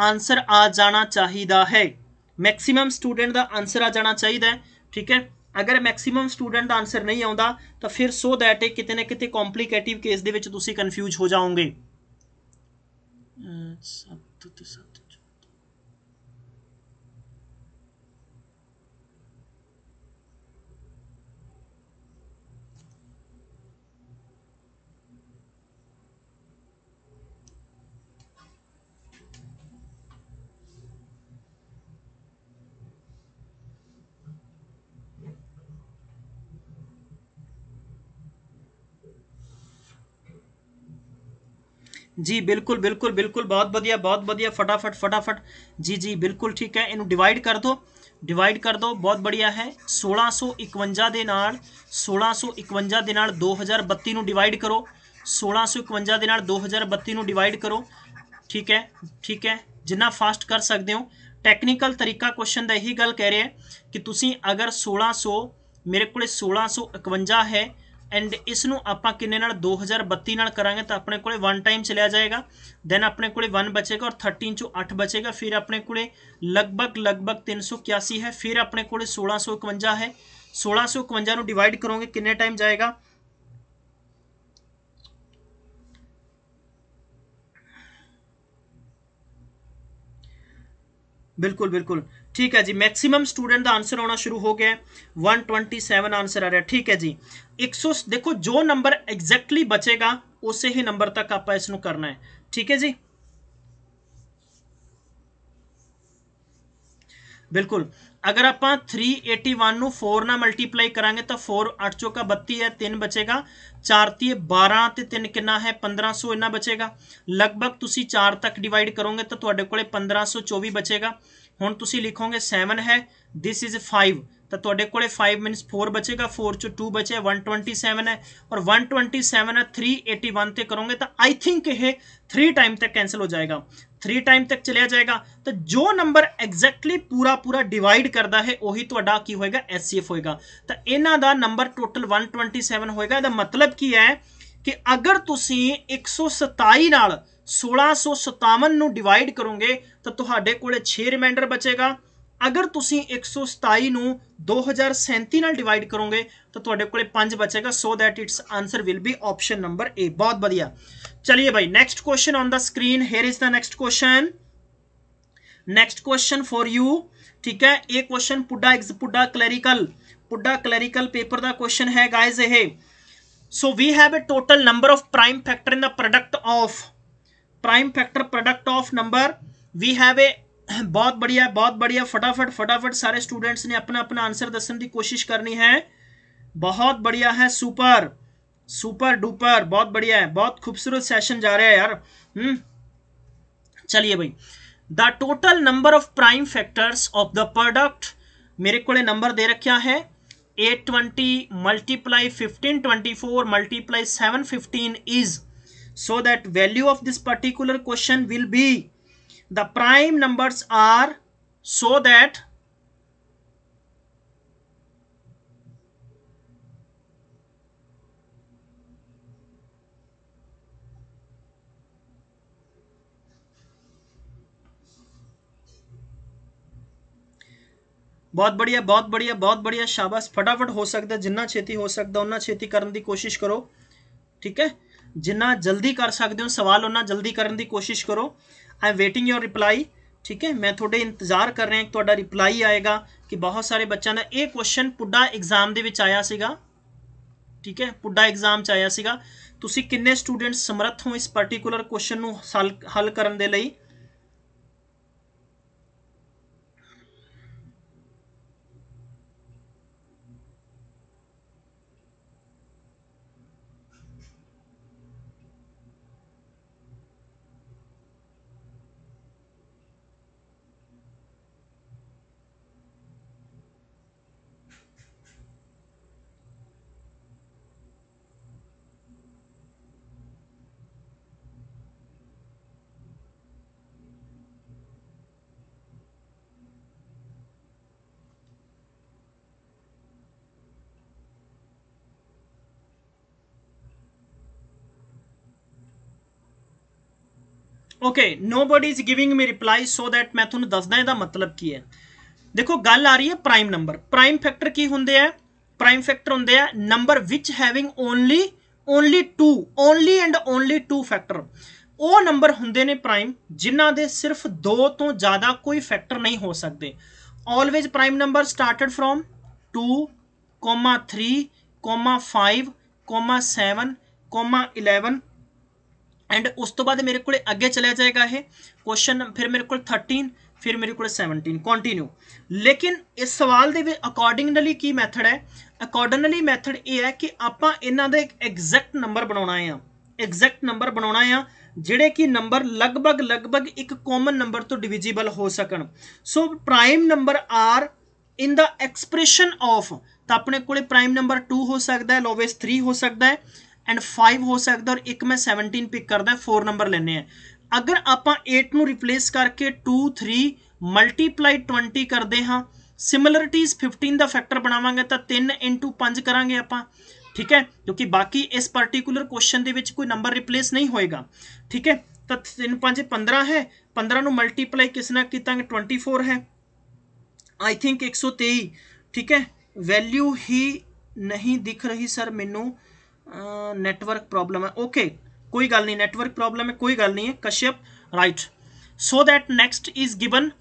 ਆਨਸਰ ਆ ਜਾਣਾ ਚਾਹੀਦਾ ਹੈ ਮੈਕਸਿਮਮ ਸਟੂਡੈਂਟ ਦਾ ਆਨਸਰ ਆ ਜਾਣਾ ਚਾਹੀਦਾ ਹੈ ਠੀਕ ਹੈ ਅਗਰ ਮੈਕਸਿਮਮ ਸਟੂਡੈਂਟ ਦਾ ਆਨਸਰ ਨਹੀਂ ਆਉਂਦਾ ਤਾਂ ਫਿਰ ਸੋ ਦੈਟ ਇਹ ਕਿਤੇ ਨਾ ਕਿਤੇ ਕੰਪਲਿਕੇਟਿਵ ਕੇਸ ਦੇ ਵਿੱਚ ਤੁਸੀਂ ਕਨਫਿਊਜ਼ ਹੋ ਜਾਓਗੇ 7 ਤੋਂ 7 जी बिल्कुल बिल्कुल बिल्कुल बहुत बढ़िया बहुत बढ़िया फटाफट फटाफट जी जी बिल्कुल ठीक है इनू डिवाइड कर दो डिवाइड कर दो बहुत बढ़िया है सोलह सौ इकवंजा के नाल सोलह सौ इकवंजा के नाल दो हज़ार बत्ती डिवाइड करो सोलह सौ इकवंजा के नाल दो हज़ार बत्ती डिवाइड करो ठीक है ठीक है जिन्ना फास्ट कर सकते हो टैक्नीकल तरीका क्वेश्चन का यही गल कह रहे हैं कि तुम अगर सोलह सौ मेरे को सोलह सौ इकवंजा है एंड इसको आप कि दो हज़ार बत्ती करा तो अपने को वन टाइम चलिया जाएगा दैन अपने को वन बचेगा और थर्टीन चो अठ बचेगा फिर अपने को लगभग लगभग तीन सौ क्यासी है फिर अपने को सोलह सौ इकवंजा है सोलह सौ इकवंजा डिवाइड करोगे किन्ने टाइम जाएगा बिल्कुल बिल्कुल ठीक है जी मैक्सिमम स्टूडेंट का आंसर आना शुरू हो गया वन ट्वेंटी सैवन आंसर आ रहा है ठीक है जी एक सौ देखो जो नंबर एग्जैक्टली बचेगा उस ही नंबर तक आप इस करना है ठीक है जी बिल्कुल अगर आप थ्री एटी वन फोर ना मल्टीप्लाई करा तो फोर अठ चौका बत्ती है तीन बचेगा चार ती बारह तीन कि है पंद्रह सौ इन्ना बचेगा लगभग तुम चार तक डिवाइड करोगे तो पंद्रह सौ चौबी बचेगा हूँ तुम लिखोगे सैवन है दिस इज़ फाइव तो थोड़े को फाइव मीनस फोर बचेगा फोर चो टू बचे वन ट्वेंटी सैवन है और वन ट्वेंटी सैवन है थ्री एटी वन से करोगे तो आई थिंक यह थ्री टाइम तक कैंसल हो जाएगा थ्री टाइम तक चलिया जाएगा तो जो नंबर एग्जैक्टली पूरा पूरा डिवाइड करता है उ तो होएगा एस सी एफ होएगा तो इन्हों का number total one twenty seven होएगा यद मतलब की है कि अगर तुम एक सौ सताई सोलह सौ सतावन डिवाइड करोगे तो थोड़े को छे रिमाइंडर बचेगा अगर तुम एक सौ सताई में दो हज़ार सैंती डिवाइड करोगे तो थोड़े को बचेगा so that it's answer will be option number A बहुत बढ़िया चलिए भाई next question on the screen here is the next question next question for you ठीक है ये question PUDA exam PUDA clerical PUDA clerical paper का क्वेश्चन है गाइज ये so we have a total number of prime factor in the product of prime factor product of number we have a बहुत बढ़िया बहुत बढ़िया फटाफट फटाफट सारे स्टूडेंट्स ने अपना अपना आंसर दसने की कोशिश करनी है बहुत बढ़िया है सुपर सुपर डुपर बहुत बढ़िया है बहुत खूबसूरत सेशन जा रहा है यार हम्म चलिए भाई the total number of prime factors of the product मेरे को नंबर दे रखा है 820 multiply fifteen four multiply 715 is so that value of this particular question will be the prime numbers are so that ਬਹੁਤ ਬੜੀਆ ਬਹੁਤ ਬੜੀਆ ਬਹੁਤ ਬੜੀਆ ਸ਼ਾਬਾਸ਼ ਫਟਾਫਟ ਹੋ ਸਕਦਾ ਜਿੰਨਾ ਛੇਤੀ ਹੋ ਸਕਦਾ ਉਹਨਾਂ ਛੇਤੀ ਕਰਨ ਦੀ ਕੋਸ਼ਿਸ਼ ਕਰੋ ਠੀਕ ਹੈ ਜਿੰਨਾ ਜਲਦੀ ਕਰ ਸਕਦੇ ਹੋ ਸਵਾਲ ਉਹਨਾਂ ਜਲਦੀ ਕਰਨ ਦੀ ਕੋਸ਼ਿਸ਼ ਕਰੋ I am waiting your reply ਠੀਕ ਹੈ ਮੈਂ ਤੁਹਾਡੇ ਇੰਤਜ਼ਾਰ ਕਰ ਰਿਹਾ ਕਿ ਤੁਹਾਡਾ ਰਿਪਲਾਈ ਆਏਗਾ ਕਿ ਬਹੁਤ ਸਾਰੇ ਬੱਚਿਆਂ ਦਾ ਇਹ ਕੁਐਸਚਨ ਪੁੱਡਾ ਐਗਜ਼ਾਮ ਦੇ ਵਿੱਚ ਆਇਆ ਸੀਗਾ ਠੀਕ ਹੈ ਪੁੱਡਾ ਐਗਜ਼ਾਮ ਚ ਆਇਆ ਸੀਗਾ ਤੁਸੀਂ ਕਿੰਨੇ ਸਟੂਡੈਂਟਸ ਸਮਰੱਥ ਹੋ ਇਸ ਪਾਰਟਿਕੂਲਰ ਕੁਐਸਚਨ ਨੂੰ ਹੱਲ ਕਰਨ ਦੇ ਲਈ okay nobody is giving me reply so that मैं थोड़ा दसदा यदा मतलब की है देखो गल आ रही है प्राइम नंबर प्राइम फैक्टर की होंगे है प्राइम फैक्टर होंगे है number which having only only two only and only two factor वो नंबर होंगे ने प्राइम जिन्हों के सिर्फ दो तो ज़्यादा कोई फैक्टर नहीं हो सकते always prime number started from two comma three comma five comma seven comma eleven and ਉਸ ਤੋਂ ਬਾਅਦ ਮੇਰੇ ਕੋਲੇ ਅੱਗੇ ਚਲਿਆ ਜਾਏਗਾ ਇਹ ਕੁਐਸਚਨ ਫਿਰ ਮੇਰੇ ਕੋਲ 13 ਫਿਰ ਮੇਰੇ ਕੋਲ 17 ਕੰਟੀਨਿਊ ਲੇਕਿਨ ਇਸ ਸਵਾਲ ਦੇ ਵਿੱਚ ਅਕੋਰਡਿੰਗਲੀ ਕੀ ਮੈਥਡ ਹੈ ਅਕੋਰਡਿੰਗਲੀ ਮੈਥਡ ਇਹ ਹੈ ਕਿ ਆਪਾਂ ਇਹਨਾਂ ਦਾ ਇੱਕ ਐਗਜ਼ੈਕਟ ਨੰਬਰ ਬਣਾਉਣਾ ਹੈ ਐਗਜ਼ੈਕਟ ਨੰਬਰ ਬਣਾਉਣਾ ਹੈ ਜਿਹੜੇ ਕਿ ਨੰਬਰ ਲਗਭਗ ਲਗਭਗ ਇੱਕ ਕਾਮਨ ਨੰਬਰ ਤੋਂ ਡਿਵੀਜ਼ੀਬਲ ਹੋ ਸਕਣ so prime number are in the expression of ਤਾਂ ਆਪਣੇ ਕੋਲੇ ਪ੍ਰਾਈਮ ਨੰਬਰ 2 ਹੋ ਸਕਦਾ ਹੈ ਲੋਵੇਸ 3 ਹੋ ਸਕਦਾ ਹੈ एंड फाइव हो सकता और एक मैं सैवनटीन पिक करता है फोर नंबर लेने हैं अगर आप एट न रिप्लेस करके टू थ्री मल्टीप्लाई ट्वेंटी करते हाँ सिमिलरिटीज फिफ्टीन का फैक्टर बनावे तो तीन इंटू पाँच करा आप ठीक है क्योंकि बाकी इस पर्टिकुलर क्वेश्चन के कोई नंबर रिपलेस नहीं होएगा ठीक है तो तीन पाँच पंद्रह है पंद्रह मल्टीप्लाई किसना किता ट्वेंटी फोर है आई थिंक एक सौ तेई ठीक है वैल्यू ही नहीं दिख रही सर मैनू नैटवर्क प्रॉब्लम है ओके कोई गल नहीं नैटवर्क प्रॉब्लम है कोई गल नहीं है Kashyap right so that next is given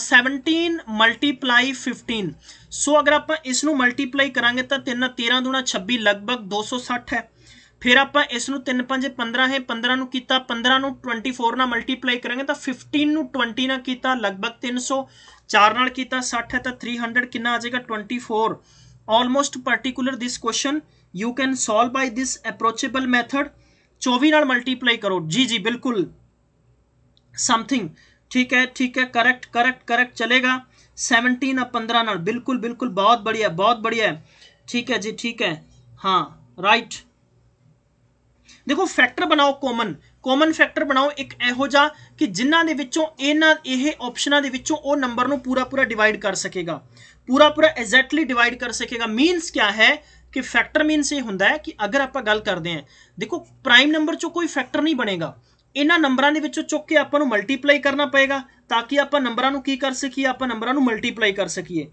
seventeen multiply fifteen so अगर आप इस मल्टीप्लाई करा तो तीन तेरह दुना छब्बी लगभग दो सौ सठ है फिर आप इस तीन पं पंद्रह है पंद्रह किया पंद्रह ट्वेंटी फोर न मल्टीप्लाई करेंगे तो फिफ्टीन ट्वेंटी ना किया लगभग तीन सौ चार नाल किया सठ है तो थ्री हंड्रड कि आ जाएगा twenty four almost particular this question you can solve by this approachable method चौबी मल्टीप्लाई करो जी जी बिल्कुल समथिंग ठीक है ठीक है करेक्ट करेक्ट करेक्ट चलेगा सैवनटीन और पंद्रह नाल बिल्कुल बिल्कुल बहुत बढ़िया बहुत बढ़िया ठीक है जी ठीक है हाँ राइट देखो फैक्टर बनाओ कॉमन कॉमन फैक्टर बनाओ एक योजा कि जिन्हों ये ऑप्शन के नंबर पूरा पूरा डिवाइड कर सकेगा पूरा पूरा एग्जैक्टली डिवाइड कर सकेगा मीनस क्या है कि फैक्टर मीन से होंगे कि अगर आप गल करते हैं देखो प्राइम नंबर चो कोई फैक्टर नहीं बनेगा इन्हों नंबर के चुक के अपन मल्टीप्लाई करना पेगा ताकि आप नंबर की कर सकी आप नंबर मल्टीप्लाई कर सकी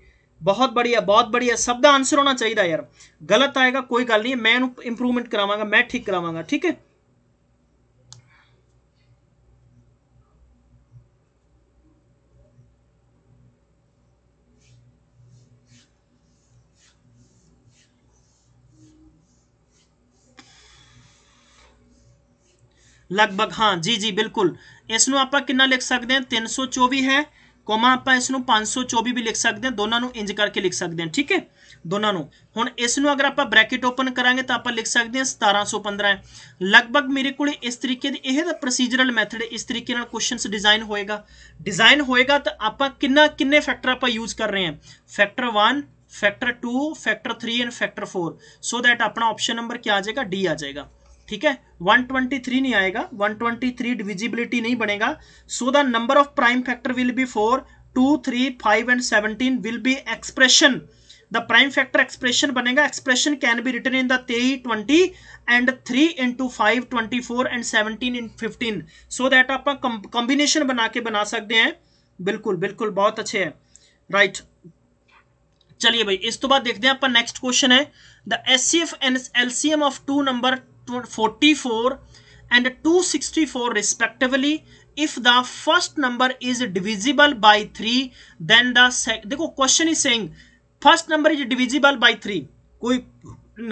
बहुत बढ़िया बहुत बढ़िया सब का आंसर होना चाहिए यार गलत आएगा कोई गल नहीं मैं इंप्रूवमेंट करावगा मैं ठीक करावगा ठीक है लगभग हाँ जी जी बिल्कुल इसनों आप कि लिख सकते हैं तीन सौ चौबी है कौम आप इस सौ चौबी भी लिख सकते हैं दोनों इंज करके लिख सकते हैं ठीक है दोनों हूँ इसनों अगर आप ब्रैकेट ओपन करा तो आप लिख सकते हैं सतारा सौ पंद्रह है लगभग मेरे को इस तरीके की यह प्रोसीजरल मैथड इस तरीके क्वेश्चन डिजाइन होएगा डिजाइन होएगा तो आप कि किन्ने फैक्टर आप यूज कर रहे हैं factor one factor two factor three and factor four so that अपना ऑप्शन नंबर क्या आ जाएगा डी आ जाएगा ठीक है 123 नहीं आएगा 123 डिविजिबिलिटी नहीं बनेगा so the number of prime factor will be four two three five and seventeen will be expression the prime factor expression बनेगा expression can be written in the तेई twenty and three into five twenty four and seventeen in fifteen so that आप combination बना के बना सकते हैं बिल्कुल बिल्कुल बहुत अच्छे है राइट right. चलिए भाई इस तो बाद देखते हैं आपका नेक्स्ट क्वेश्चन है the S C F and L C M of two number 244 and 264 respectively if the first number is divisible by 3 then the sec देखो question is saying first number is divisible by 3 कोई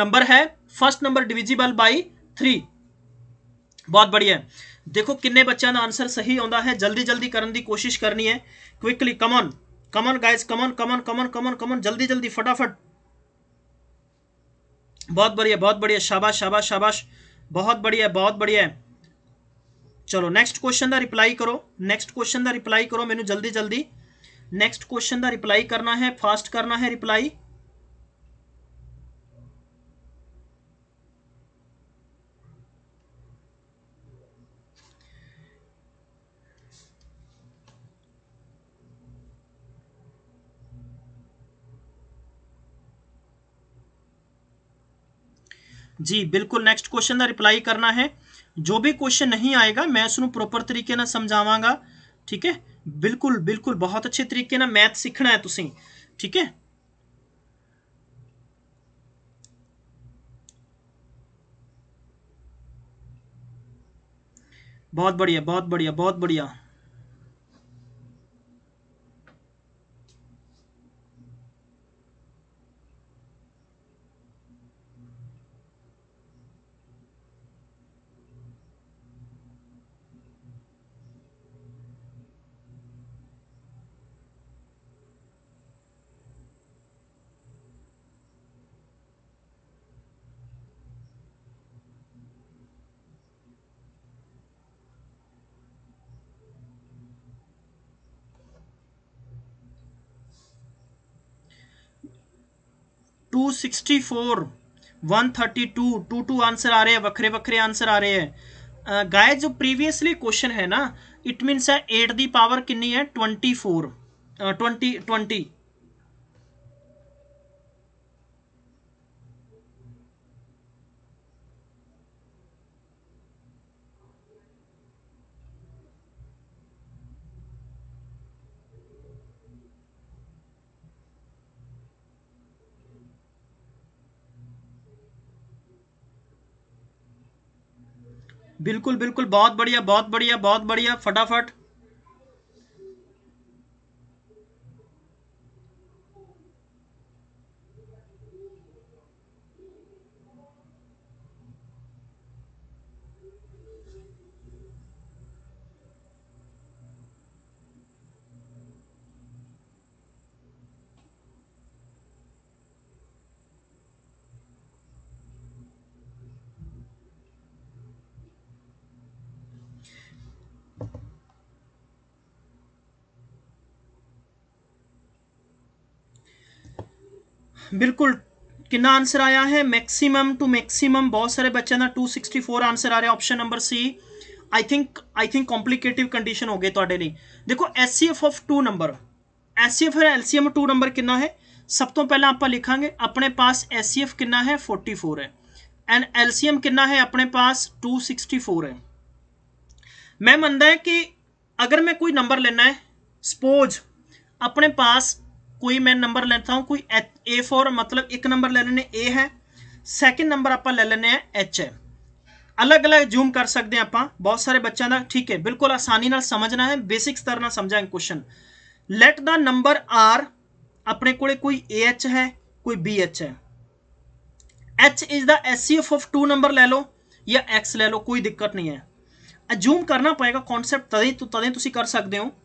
number है first number divisible by 3 बहुत बढ़िया देखो किन्ने बच्चों का answer सही आता है जल्दी जल्दी करने की कोशिश करनी है क्विकली कमन कमन गाइज कमन कमन कमन कमन कमन जल्दी जल्दी फटाफट बहुत बढ़िया बहुत बढ़िया शाबाश शाबाश शाबाश बहुत बढ़िया बहुत बढ़िया चलो नैक्सट क्वेश्चन का रिप्लाई करो नैक्सट क्वेश्चन का रिप्लाई करो मैंने जल्दी जल्दी नैक्सट क्वेश्चन का रिप्लाई करना है फास्ट करना है रिप्लाई जी बिल्कुल नेक्स्ट क्वेश्चन का रिप्लाई करना है जो भी क्वेश्चन नहीं आएगा मैं उसको प्रोपर तरीके ना समझावगा ठीक है बिल्कुल बिल्कुल बहुत अच्छे तरीके ना मैथ सीखना है तुम ठीक है बहुत बढ़िया बहुत बढ़िया बहुत बढ़िया टू टू आंसर आ रहे हैं वक्रे वक्रे आंसर आ रहे हैं गाय जो प्रीवियसली क्वेश्चन है ना इट मीनस है एट दावर पावर है ट्वेंटी फोर ट्वेंटी ट्वेंटी बिल्कुल बिल्कुल बहुत बढ़िया बहुत बढ़िया बहुत बढ़िया फटाफट बिल्कुल कितना आंसर आया है मैक्सिमम टू मैक्सिमम बहुत सारे बच्चे ना 264 आंसर आ रहे option number C I think I think complicated condition हो गई थोड़े लिए देखो S of two number S C F और एल नंबर कितना है सब तो पहला आप लिखा अपने पास एस सी एफ़ कितना है फोर्टी फोर है एंड एल कितना है अपने पास टू सिक्सटी फोर है मैं मानता है कि अगर मैं कोई नंबर लेना है सपोज अपने पास कोई मैं नंबर लेता हूँ कोई एच ए फोर मतलब एक नंबर ले लें ए है सैकेंड नंबर आप ले लें एच है अलग अलग जूम कर सकते हैं आप बहुत सारे बच्चों का ठीक है बिल्कुल आसानी न समझना है बेसिक स्तर न समझाएंगे question let the number are अपने कोई कोई ए एच है कोई बी एच है H is the S C F of two number ले लो या एक्स ले लो कोई दिक्कत नहीं है जूम करना पड़ेगा कॉन्सैप्ट तदें तो तदें कर सकते हो